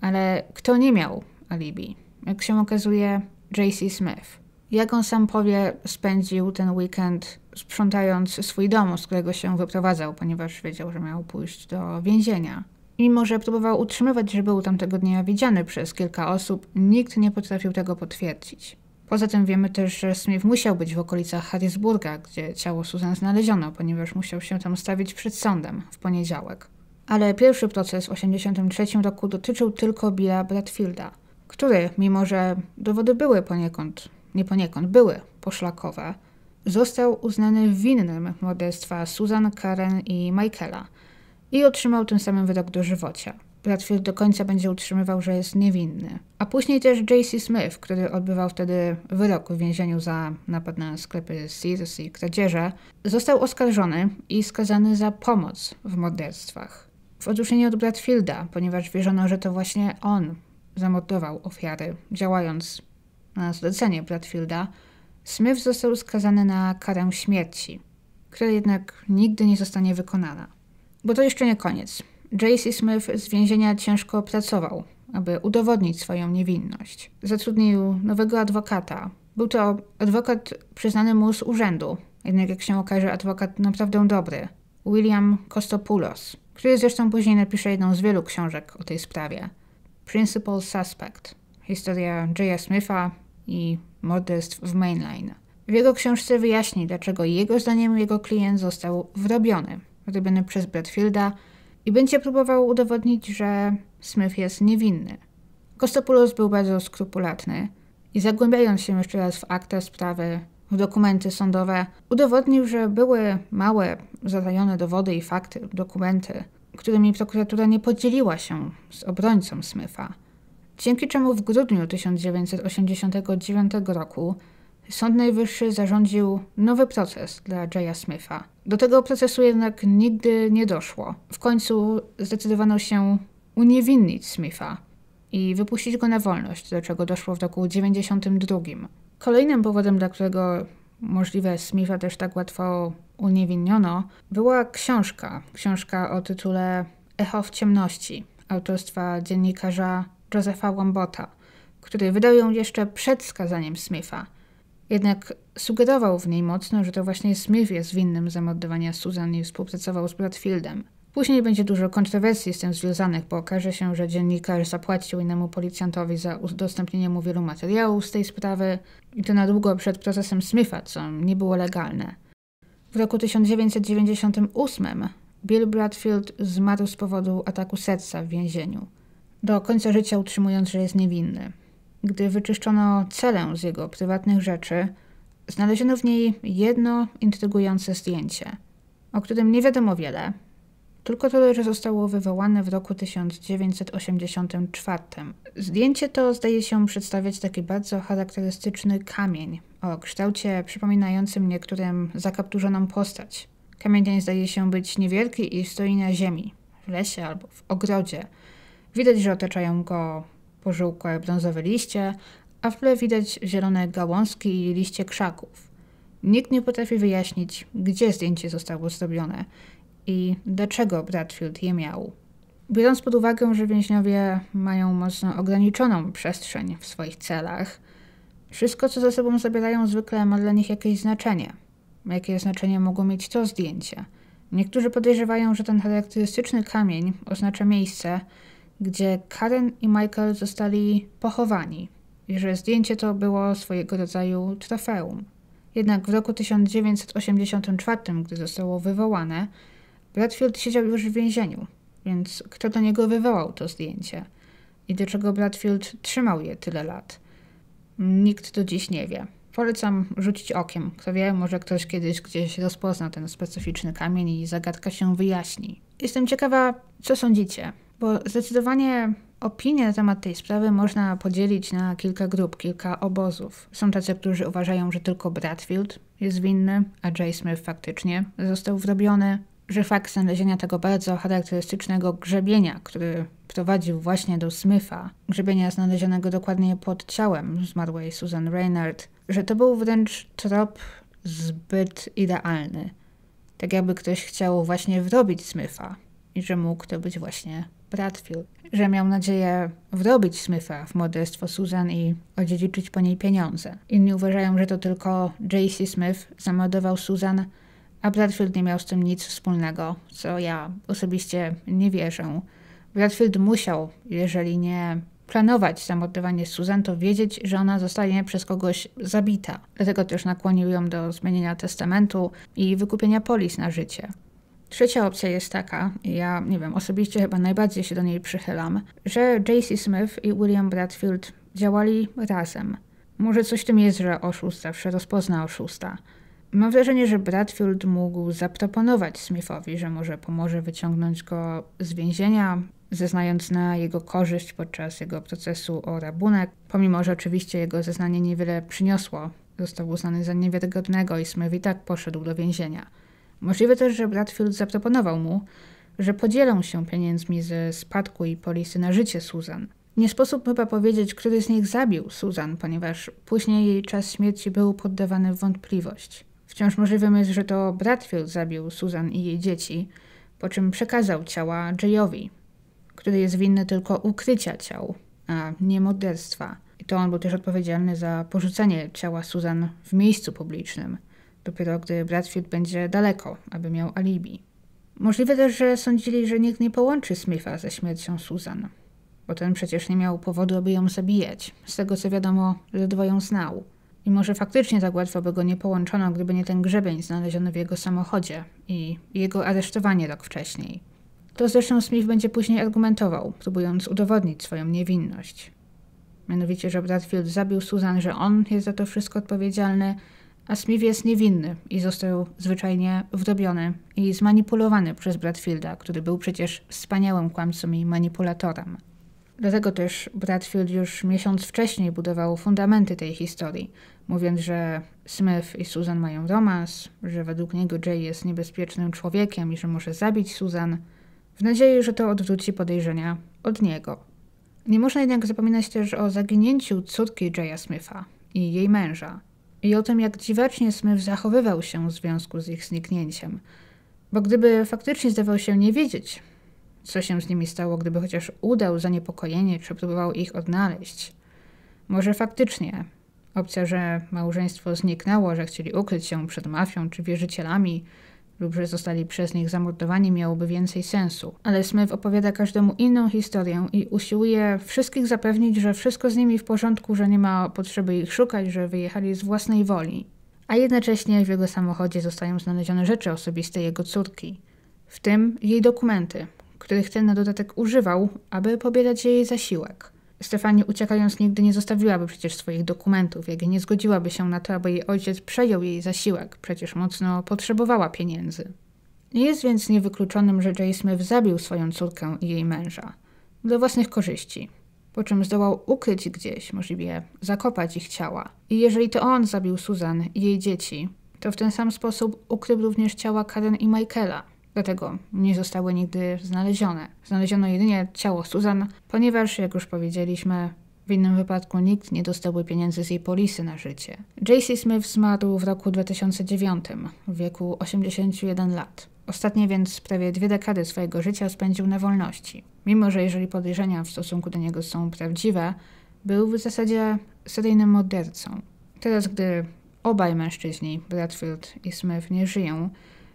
Ale kto nie miał alibi? Jak się okazuje, J.C. Smith. Jak on sam powie, spędził ten weekend sprzątając swój dom, z którego się wyprowadzał, ponieważ wiedział, że miał pójść do więzienia. Mimo, że próbował utrzymywać, że był tamtego dnia widziany przez kilka osób, nikt nie potrafił tego potwierdzić. Poza tym wiemy też, że Smith musiał być w okolicach Harrisburga, gdzie ciało Susan znaleziono, ponieważ musiał się tam stawić przed sądem w poniedziałek. Ale pierwszy proces w 1983 roku dotyczył tylko Billa Bradfielda, który, mimo że dowody były poniekąd, nie poniekąd, były poszlakowe, został uznany winnym morderstwa Susan, Karen i Michaela i otrzymał tym samym wyrok dożywocia. Bradfield do końca będzie utrzymywał, że jest niewinny. A później też J.C. Smith, który odbywał wtedy wyrok w więzieniu za napad na sklepy Sears i kradzieże, został oskarżony i skazany za pomoc w morderstwach. W odróżnieniu od Bradfielda, ponieważ wierzono, że to właśnie on zamordował ofiary, działając na zlecenie Bradfielda, Smith został skazany na karę śmierci, która jednak nigdy nie zostanie wykonana. Bo to jeszcze nie koniec. J.C. Smith z więzienia ciężko pracował, aby udowodnić swoją niewinność. Zatrudnił nowego adwokata. Był to adwokat przyznany mu z urzędu, jednak jak się okaże, adwokat naprawdę dobry. William Kostopoulos, który zresztą później napisze jedną z wielu książek o tej sprawie. Principal Suspect. Historia J.A. Smitha i morderstw w Mainline. W jego książce wyjaśni, dlaczego jego zdaniem jego klient został wrobiony robiony przez Bradfielda i będzie próbował udowodnić, że Smith jest niewinny. Kostopoulos był bardzo skrupulatny i zagłębiając się jeszcze raz w akta sprawy, w dokumenty sądowe, udowodnił, że były małe, zatajone dowody i fakty, dokumenty, którymi prokuratura nie podzieliła się z obrońcą Smitha. Dzięki czemu w grudniu 1989 roku Sąd Najwyższy zarządził nowy proces dla Jaya Smitha. Do tego procesu jednak nigdy nie doszło. W końcu zdecydowano się uniewinnić Smitha i wypuścić go na wolność, do czego doszło w roku 92. Kolejnym powodem, dla którego możliwe Smitha też tak łatwo uniewinniono, była książka. Książka o tytule Echo w ciemności, autorstwa dziennikarza Josepha Wombota, który wydał ją jeszcze przed skazaniem Smitha – jednak sugerował w niej mocno, że to właśnie Smith jest winnym zamordowania Susan i współpracował z Bradfieldem. Później będzie dużo kontrowersji z tym związanych, bo okaże się, że dziennikarz zapłacił innemu policjantowi za udostępnienie mu wielu materiałów z tej sprawy i to na długo przed procesem Smitha, co nie było legalne. W roku 1998 Bill Bradfield zmarł z powodu ataku serca w więzieniu, do końca życia utrzymując, że jest niewinny. Gdy wyczyszczono celę z jego prywatnych rzeczy, znaleziono w niej jedno intrygujące zdjęcie, o którym nie wiadomo wiele, tylko to, że zostało wywołane w roku 1984. Zdjęcie to zdaje się przedstawiać taki bardzo charakterystyczny kamień o kształcie przypominającym niektórym zakapturzoną postać. Kamień ten zdaje się być niewielki i stoi na ziemi, w lesie albo w ogrodzie. Widać, że otaczają go pożółkłe brązowe liście, a w tle widać zielone gałązki i liście krzaków. Nikt nie potrafi wyjaśnić, gdzie zdjęcie zostało zrobione i dlaczego Bradfield je miał. Biorąc pod uwagę, że więźniowie mają mocno ograniczoną przestrzeń w swoich celach, wszystko co ze sobą zabierają zwykle ma dla nich jakieś znaczenie. Jakie znaczenie mogą mieć to zdjęcie? Niektórzy podejrzewają, że ten charakterystyczny kamień oznacza miejsce, gdzie Karen i Michael zostali pochowani i że zdjęcie to było swojego rodzaju trofeum. Jednak w roku 1984, gdy zostało wywołane, Bradfield siedział już w więzieniu, więc kto do niego wywołał to zdjęcie i do czego Bradfield trzymał je tyle lat? Nikt do dziś nie wie. Polecam rzucić okiem. Kto wie, może ktoś kiedyś gdzieś rozpozna ten specyficzny kamień i zagadka się wyjaśni. Jestem ciekawa, co sądzicie. Bo zdecydowanie opinie na temat tej sprawy można podzielić na kilka grup, kilka obozów. Są tacy, którzy uważają, że tylko Bradfield jest winny, a Jay Smith faktycznie został wrobiony, że fakt znalezienia tego bardzo charakterystycznego grzebienia, który prowadził właśnie do Smitha, grzebienia znalezionego dokładnie pod ciałem zmarłej Susan Reynard, że to był wręcz trop zbyt idealny. Tak jakby ktoś chciał właśnie wrobić Smitha i że mógł to być właśnie Bradfield, że miał nadzieję wrobić Smitha w morderstwo Susan i odziedziczyć po niej pieniądze. Inni uważają, że to tylko J.C. Smith zamordował Susan, a Bradfield nie miał z tym nic wspólnego, co ja osobiście nie wierzę. Bradfield musiał, jeżeli nie planować zamordowanie Susan, to wiedzieć, że ona zostanie przez kogoś zabita. Dlatego też nakłonił ją do zmienienia testamentu i wykupienia polis na życie. Trzecia opcja jest taka, ja nie wiem, osobiście chyba najbardziej się do niej przychylam, że J.C. Smith i William Bradfield działali razem. Może coś w tym jest, że oszust zawsze rozpozna oszusta. Mam wrażenie, że Bradfield mógł zaproponować Smithowi, że może pomoże wyciągnąć go z więzienia, zeznając na jego korzyść podczas jego procesu o rabunek, pomimo że oczywiście jego zeznanie niewiele przyniosło. Został uznany za niewiarygodnego i Smith i tak poszedł do więzienia. Możliwe też, że Bradfield zaproponował mu, że podzielą się pieniędzmi ze spadku i polisy na życie Susan. Nie sposób chyba powiedzieć, który z nich zabił Susan, ponieważ później jej czas śmierci był poddawany w wątpliwość. Wciąż możliwym jest, że to Bradfield zabił Susan i jej dzieci, po czym przekazał ciała Jayowi, który jest winny tylko ukrycia ciał, a nie morderstwa. I to on był też odpowiedzialny za porzucenie ciała Susan w miejscu publicznym dopiero gdy Bradfield będzie daleko, aby miał alibi. Możliwe też, że sądzili, że nikt nie połączy Smitha ze śmiercią Susan, bo ten przecież nie miał powodu, aby ją zabijać. Z tego co wiadomo, ledwo ją znał. I może faktycznie tak łatwo by go nie połączono, gdyby nie ten grzebień znaleziony w jego samochodzie i jego aresztowanie rok wcześniej. To zresztą Smith będzie później argumentował, próbując udowodnić swoją niewinność. Mianowicie, że Bradfield zabił Susan, że on jest za to wszystko odpowiedzialny, a Smith jest niewinny i został zwyczajnie wdobiony i zmanipulowany przez Bradfielda, który był przecież wspaniałym kłamcą i manipulatorem. Dlatego też Bradfield już miesiąc wcześniej budował fundamenty tej historii, mówiąc, że Smith i Susan mają romans, że według niego Jay jest niebezpiecznym człowiekiem i że może zabić Susan, w nadziei, że to odwróci podejrzenia od niego. Nie można jednak zapominać też o zaginięciu córki Jaya Smitha i jej męża – i o tym, jak dziwacznie Smyf zachowywał się w związku z ich zniknięciem. Bo gdyby faktycznie zdawał się nie wiedzieć, co się z nimi stało, gdyby chociaż udał zaniepokojenie czy próbował ich odnaleźć, może faktycznie opcja, że małżeństwo zniknęło, że chcieli ukryć się przed mafią czy wierzycielami, lub że zostali przez nich zamordowani, miałoby więcej sensu. Ale Smith opowiada każdemu inną historię i usiłuje wszystkich zapewnić, że wszystko z nimi w porządku, że nie ma potrzeby ich szukać, że wyjechali z własnej woli. A jednocześnie w jego samochodzie zostają znalezione rzeczy osobiste jego córki, w tym jej dokumenty, których ten na dodatek używał, aby pobierać jej zasiłek. Stefanie uciekając nigdy nie zostawiłaby przecież swoich dokumentów, jak i nie zgodziłaby się na to, aby jej ojciec przejął jej zasiłek, przecież mocno potrzebowała pieniędzy. Jest więc niewykluczonym, że Jay Smith zabił swoją córkę i jej męża dla własnych korzyści, po czym zdołał ukryć gdzieś, możliwie zakopać ich ciała. I jeżeli to on zabił Susan i jej dzieci, to w ten sam sposób ukrył również ciała Karen i Michaela – Dlatego nie zostały nigdy znalezione. Znaleziono jedynie ciało Suzan, ponieważ, jak już powiedzieliśmy, w innym wypadku nikt nie dostałby pieniędzy z jej polisy na życie. J.C. Smith zmarł w roku 2009 w wieku 81 lat. Ostatnie więc prawie dwie dekady swojego życia spędził na wolności. Mimo, że jeżeli podejrzenia w stosunku do niego są prawdziwe, był w zasadzie seryjnym mordercą. Teraz, gdy obaj mężczyźni, Bradfield i Smith, nie żyją,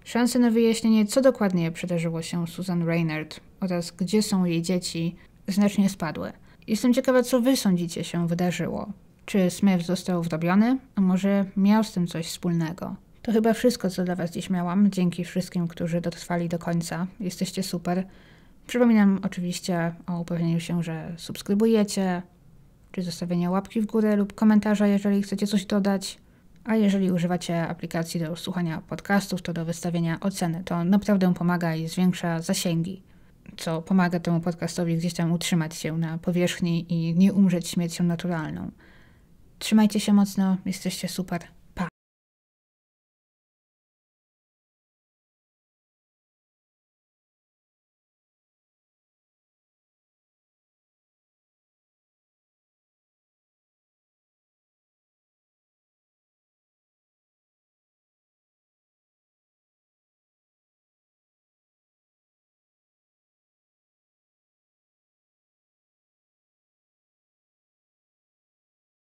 Szanse na wyjaśnienie, co dokładnie przydarzyło się Susan Reynard oraz gdzie są jej dzieci, znacznie spadły. Jestem ciekawa, co wy sądzicie się wydarzyło. Czy Smith został wdobiony, a może miał z tym coś wspólnego? To chyba wszystko, co dla Was dziś miałam. Dzięki wszystkim, którzy dotrwali do końca. Jesteście super. Przypominam oczywiście o upewnieniu się, że subskrybujecie, czy zostawienie łapki w górę lub komentarza, jeżeli chcecie coś dodać. A jeżeli używacie aplikacji do słuchania podcastów, to do wystawienia oceny. To naprawdę pomaga i zwiększa zasięgi, co pomaga temu podcastowi gdzieś tam utrzymać się na powierzchni i nie umrzeć śmiercią naturalną. Trzymajcie się mocno, jesteście super.